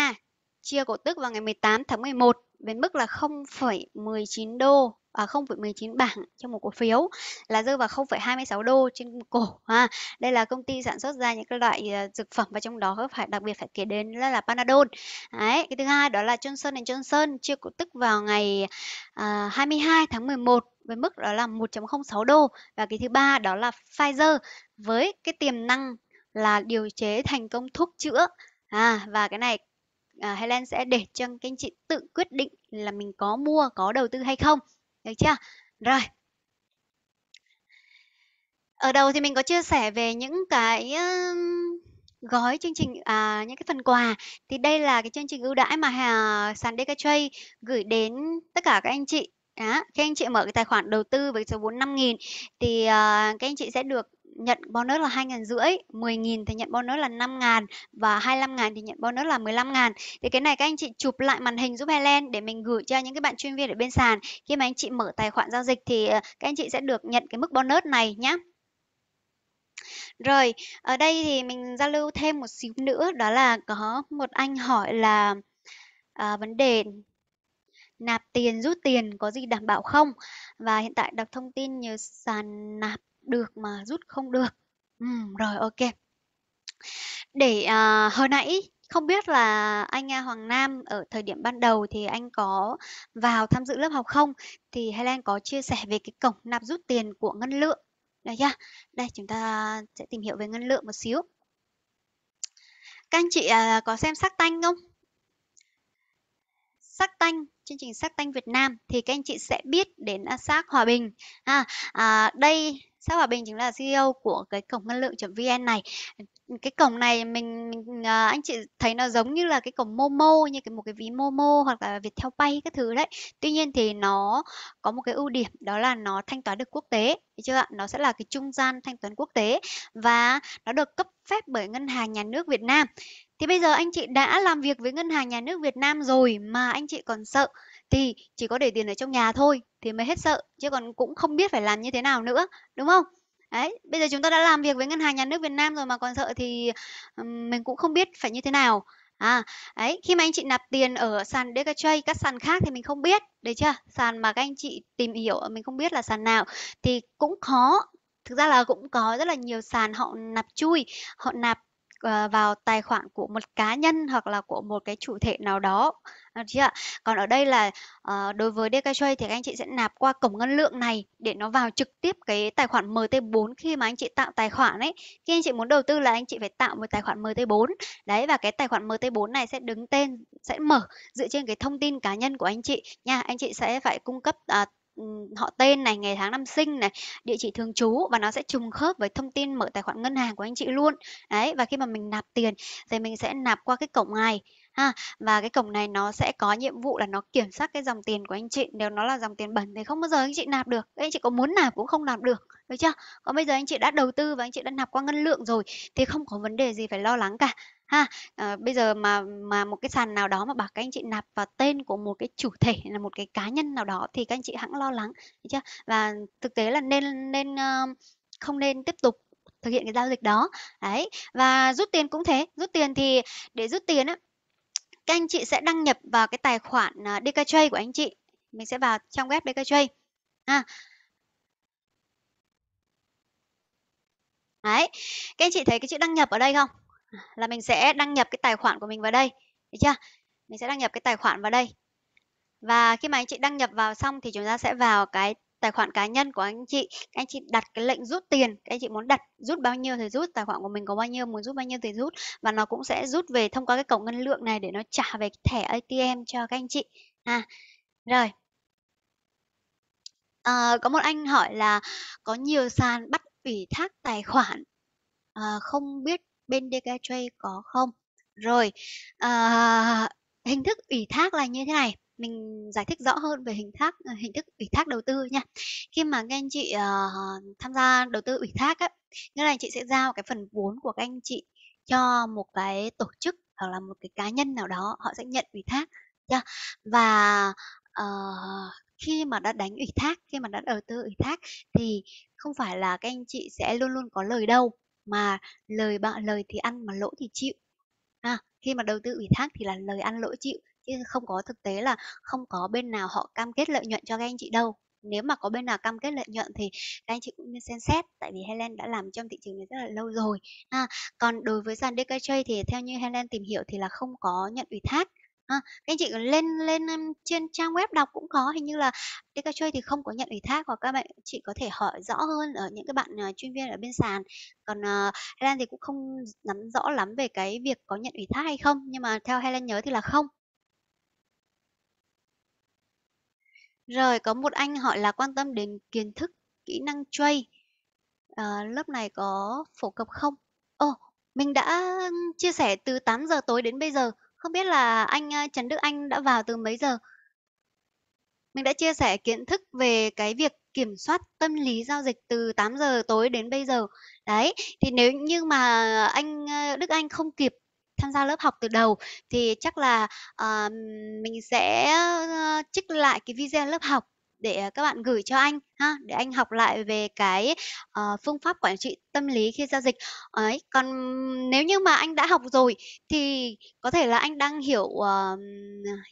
chia cổ tức vào ngày 18 tháng 11 với mức là 0,19 đô à, 0,19 bảng cho một cổ phiếu là rơi vào 0,26 đô trên cổ ha. Đây là công ty sản xuất ra những cái loại ờ, dược phẩm và trong đó phải đặc biệt phải kể đến là, là Panadol. Đấy, cái thứ hai đó là Johnson Johnson chia cổ tức vào ngày uh, à, 22 tháng 11 với mức đó là 1.06 đô và cái thứ ba đó là Pfizer với cái tiềm năng là điều chế thành công thuốc chữa à và cái này à, Helen sẽ để cho các anh chị tự quyết định là mình có mua có đầu tư hay không được chưa rồi ở đầu thì mình có chia sẻ về những cái uh, gói chương trình à, những cái phần quà thì đây là cái chương trình ưu đãi mà Hà, sàn DKTrade gửi đến tất cả các anh chị đó. khi anh chị mở cái tài khoản đầu tư với số vốn 5.000 thì uh, các anh chị sẽ được nhận bonus là 2.500, 10.000 thì nhận bonus là 5.000 và 25.000 thì nhận bonus là 15.000. Thì cái này các anh chị chụp lại màn hình giúp Helen để mình gửi cho những cái bạn chuyên viên ở bên sàn. Khi mà anh chị mở tài khoản giao dịch thì ờ, các anh chị sẽ được nhận cái mức bonus này nhé. Rồi, ở đây thì mình giao lưu thêm một xíu nữa đó là có một anh hỏi là à, vấn đề nạp tiền rút tiền có gì đảm bảo không và hiện tại đọc thông tin nhiều sàn nạp được mà rút không được ừ, rồi ok để à, hồi nãy không biết là anh à, Hoàng Nam ở thời điểm ban đầu thì anh có vào tham dự lớp học không thì Helen có chia sẻ về cái cổng nạp rút tiền của ngân lượng đây chưa đây chúng ta sẽ tìm hiểu về ngân lượng một xíu các anh chị à, có xem sắc tanh không sắc tanh chương trình sắc tanh Việt Nam thì các anh chị sẽ biết đến à, sắc hòa bình à, à đây Sa Hòa Bình chính là CEO của cái cổng ngân lượng.vn này cái cổng này mình, mình ờ, anh chị thấy nó giống như là cái cổng Momo như cái một cái ví Momo hoặc là Viettel Pay các thứ đấy. Tuy nhiên thì nó có một cái ưu điểm đó là nó thanh toán được quốc tế, được chưa ạ? Nó sẽ là cái trung gian thanh toán quốc tế và nó được cấp phép bởi ngân hàng nhà nước Việt Nam. Thì bây giờ anh chị đã làm việc với ngân hàng nhà nước Việt Nam rồi mà anh chị còn sợ thì chỉ có để tiền ở trong nhà thôi thì mới hết sợ chứ còn cũng không biết phải làm như thế nào nữa đúng không đấy bây giờ chúng ta đã làm việc với ngân hàng nhà nước Việt Nam rồi mà còn sợ thì mình cũng không biết phải như thế nào À, ấy, khi mà anh chị nạp tiền ở sàn DKJ, các sàn khác thì mình không biết, đấy chưa? Sàn mà các anh chị tìm hiểu mình không biết là sàn nào thì cũng khó. Thực ra là cũng có rất là nhiều sàn họ nạp chui, họ nạp ờ, vào tài khoản của một cá nhân hoặc là của một cái chủ thể nào đó được chưa ạ? Còn ở đây là uh, đối với DKTrade thì anh chị sẽ nạp qua cổng ngân lượng này để nó vào trực tiếp cái tài khoản MT4 khi mà anh chị tạo tài khoản ấy. Khi anh chị muốn đầu tư là anh chị phải tạo một tài khoản MT4. Đấy và cái tài khoản MT4 này sẽ đứng tên sẽ mở dựa trên cái thông tin cá nhân của anh chị nha. Anh chị sẽ phải cung cấp uh, họ tên này, ngày tháng năm sinh này, địa chỉ thường trú và nó sẽ trùng khớp với thông tin mở tài khoản ngân hàng của anh chị luôn. Đấy và khi mà mình nạp tiền thì mình sẽ nạp qua cái cổng này ha. Và cái cổng này nó sẽ có nhiệm vụ là nó kiểm soát cái dòng tiền của anh chị, nếu nó là dòng tiền bẩn thì không bao giờ anh chị nạp được. Anh chị có muốn nạp cũng không nạp được, được chưa? Còn bây giờ anh chị đã đầu tư và anh chị đã nạp qua ngân lượng rồi thì không có vấn đề gì phải lo lắng cả ha à, bây giờ mà mà một cái sàn nào đó mà bảo các anh chị nạp vào tên của một cái chủ thể là một cái cá nhân nào đó thì các anh chị hãng lo lắng được chưa và thực tế là nên nên ờ, không nên tiếp tục thực hiện cái giao dịch đó đấy và rút tiền cũng thế rút tiền thì để rút tiền á các anh chị sẽ đăng nhập vào cái tài khoản à, DKTrade của anh chị mình sẽ vào trang web DKTrade à. đấy các anh chị thấy cái chữ đăng nhập ở đây không là mình sẽ đăng nhập cái tài khoản của mình vào đây được chưa mình sẽ đăng nhập cái tài khoản vào đây và khi mà anh chị đăng nhập vào xong thì chúng ta sẽ vào cái tài khoản cá nhân của anh chị anh chị đặt cái lệnh rút tiền anh chị muốn đặt rút bao nhiêu thì rút tài khoản của mình có bao nhiêu muốn rút bao nhiêu thì rút và nó cũng sẽ rút về thông qua cái cổng ngân lượng này để nó trả về thẻ ATM cho các anh chị à rồi à, có một anh hỏi là có nhiều sàn bắt ủy thác tài khoản à, không biết bên DK có không rồi à, hình thức ủy thác là như thế này mình giải thích rõ hơn về hình thức ờ, hình thức ủy thác đầu tư nha khi mà các anh chị uh, tham gia đầu tư ủy thác á nghĩa là chị sẽ giao cái phần vốn của các anh chị cho một cái tổ chức hoặc là một cái cá nhân nào đó họ sẽ nhận ủy thác nha và uh, khi mà đã đánh ủy thác khi mà đã đầu tư ủy thác thì không phải là các anh chị sẽ luôn luôn có lời đâu mà lời bạn lời thì ăn mà lỗ thì chịu à, khi mà đầu tư ủy thác thì là lời ăn lỗ chịu chứ không có thực tế là không có bên nào họ cam kết lợi nhuận cho các anh chị đâu nếu mà có bên nào cam kết lợi nhuận thì các anh chị cũng nên xem xét tại vì Helen đã làm trong thị trường này rất là lâu rồi à, còn đối với sàn DKJ thì theo như Helen tìm hiểu thì là không có nhận ủy thác À, các anh chị lên lên um, trên trang web đọc cũng có hình như là DKJ thì không có nhận ủy thác hoặc các bạn chị có thể hỏi rõ hơn ở những cái bạn uh, chuyên viên ở bên sàn còn uh, Helen thì cũng không nắm rõ lắm về cái việc có nhận ủy thác hay không nhưng mà theo Helen nhớ thì là không Rồi có một anh hỏi là quan tâm đến kiến thức kỹ năng trade. À, ờ, lớp này có phổ cập không? Ồ, oh, mình đã chia sẻ từ 8 giờ tối đến bây giờ. Không biết là anh ờ, Trần Đức Anh đã vào từ mấy giờ? Mình đã chia sẻ kiến thức về cái việc kiểm soát tâm lý giao dịch từ 8 giờ tối đến bây giờ. Đấy, thì nếu như mà anh ờ, Đức Anh không kịp tham gia lớp học từ đầu thì chắc là uh, mình sẽ uh, trích lại cái video lớp học để ờ, các bạn gửi cho anh ha để anh học lại về cái uh, phương pháp quản trị tâm lý khi giao dịch. Ấy, còn nếu như mà anh đã học rồi thì có thể là anh đang hiểu uh,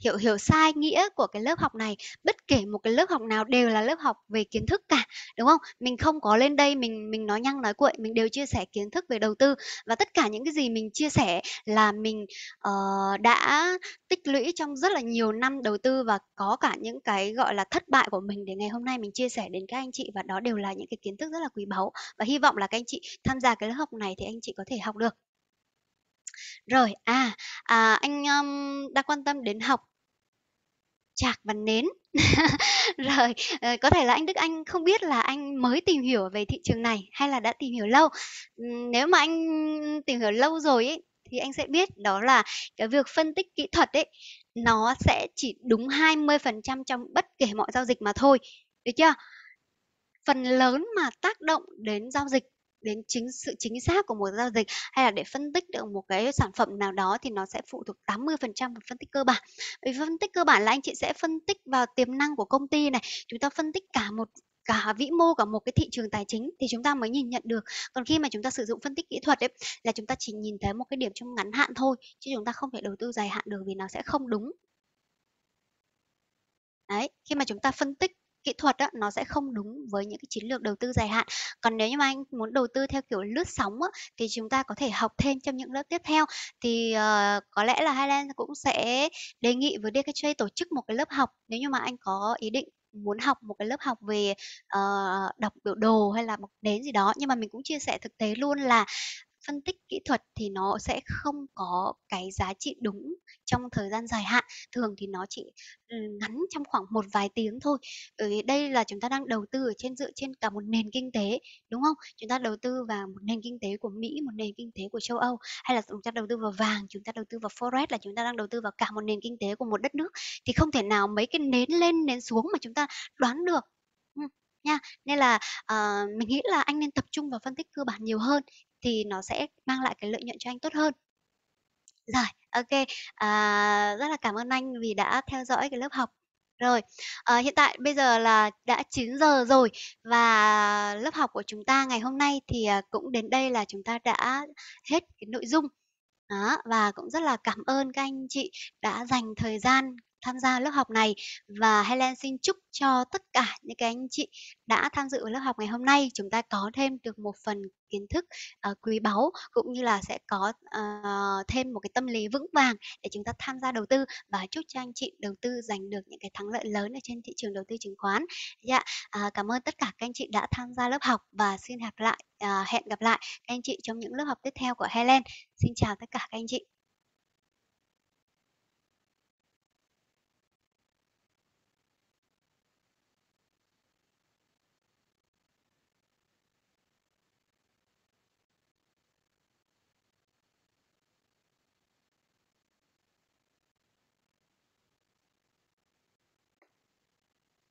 hiểu hiểu sai nghĩa của cái lớp học này. Bất kể một cái lớp học nào đều là lớp học về kiến thức cả, đúng không? Mình không có lên đây mình mình nói nhăng nói cuội, mình đều chia sẻ kiến thức về đầu tư và tất cả những cái gì mình chia sẻ là mình uh, đã tích lũy trong rất là nhiều năm đầu tư và có cả những cái gọi là thất bại của mình để ngày hôm nay mình chia sẻ đến các anh chị và đó đều là những cái kiến thức rất là quý báu và hy vọng là các anh chị chị tham gia cái lớp học này thì anh chị có thể học được rồi à, à anh um, đang quan tâm đến học chạc và nến rồi ờ, có thể là anh đức anh không biết là anh mới tìm hiểu về thị trường này hay là đã tìm hiểu lâu nếu mà anh tìm hiểu lâu rồi ấy, thì anh sẽ biết đó là cái việc phân tích kỹ thuật ấy nó sẽ chỉ đúng 20% trong bất kể mọi giao dịch mà thôi được chưa phần lớn mà tác động đến giao dịch đến chính sự chính xác của một giao dịch hay là để phân tích được một cái sản phẩm nào đó thì nó sẽ phụ thuộc 80% vào phân tích cơ bản. Vì phân tích cơ bản là anh chị sẽ phân tích vào tiềm năng của công ty này, chúng ta phân tích cả một cả vĩ mô cả một cái thị trường tài chính thì chúng ta mới nhìn nhận được còn khi mà chúng ta sử dụng phân tích kỹ thuật ấy, là chúng ta chỉ nhìn thấy một cái điểm trong ngắn hạn thôi chứ chúng ta không thể đầu tư dài hạn được vì nó sẽ không đúng đấy khi mà chúng ta phân tích kỹ thuật đó nó sẽ không đúng với những cái chiến lược đầu tư dài hạn còn nếu như mà anh muốn đầu tư theo kiểu lướt sóng á, thì chúng ta có thể học thêm trong những lớp tiếp theo thì uh, có lẽ là Highland cũng sẽ đề nghị với DKJ tổ chức một cái lớp học nếu như mà anh có ý định muốn học một cái lớp học về uh, đọc biểu đồ hay là một nến gì đó nhưng mà mình cũng chia sẻ thực tế luôn là phân tích kỹ thuật thì nó sẽ không có cái giá trị đúng trong thời gian dài hạn thường thì nó chỉ ừ, ngắn trong khoảng một vài tiếng thôi ở ừ, đây là chúng ta đang đầu tư ở trên dựa trên cả một nền kinh tế đúng không chúng ta đầu tư vào một nền kinh tế của mỹ một nền kinh tế của châu âu hay là chúng ta đầu tư vào vàng chúng ta đầu tư vào forex là chúng ta đang đầu tư vào cả một nền kinh tế của một đất nước thì không thể nào mấy cái nến lên nến xuống mà chúng ta đoán được ừ, nha nên là uh, mình nghĩ là anh nên tập trung vào phân tích cơ bản nhiều hơn thì nó sẽ mang lại cái lợi nhuận cho anh tốt hơn rồi ok à, rất là cảm ơn anh vì đã theo dõi cái lớp học rồi, à, hiện tại bây giờ là đã 9 giờ rồi và lớp học của chúng ta ngày hôm nay thì à, cũng đến đây là chúng ta đã hết cái nội dung. Đó, và cũng rất là cảm ơn các anh chị đã dành thời gian tham gia lớp học này và Helen xin chúc cho tất cả những cái anh chị đã tham dự lớp học ngày hôm nay chúng ta có thêm được một phần kiến thức uh, quý báu cũng như là sẽ có uh, thêm một cái tâm lý vững vàng để chúng ta tham gia đầu tư và chúc cho anh chị đầu tư giành được những cái thắng lợi lớn ở trên thị trường đầu tư chứng khoán. Dạ, uh, cảm ơn tất cả các anh chị đã tham gia lớp học và xin hẹn lại uh, hẹn gặp lại các anh chị trong những lớp học tiếp theo của Helen. Xin chào tất cả các anh chị.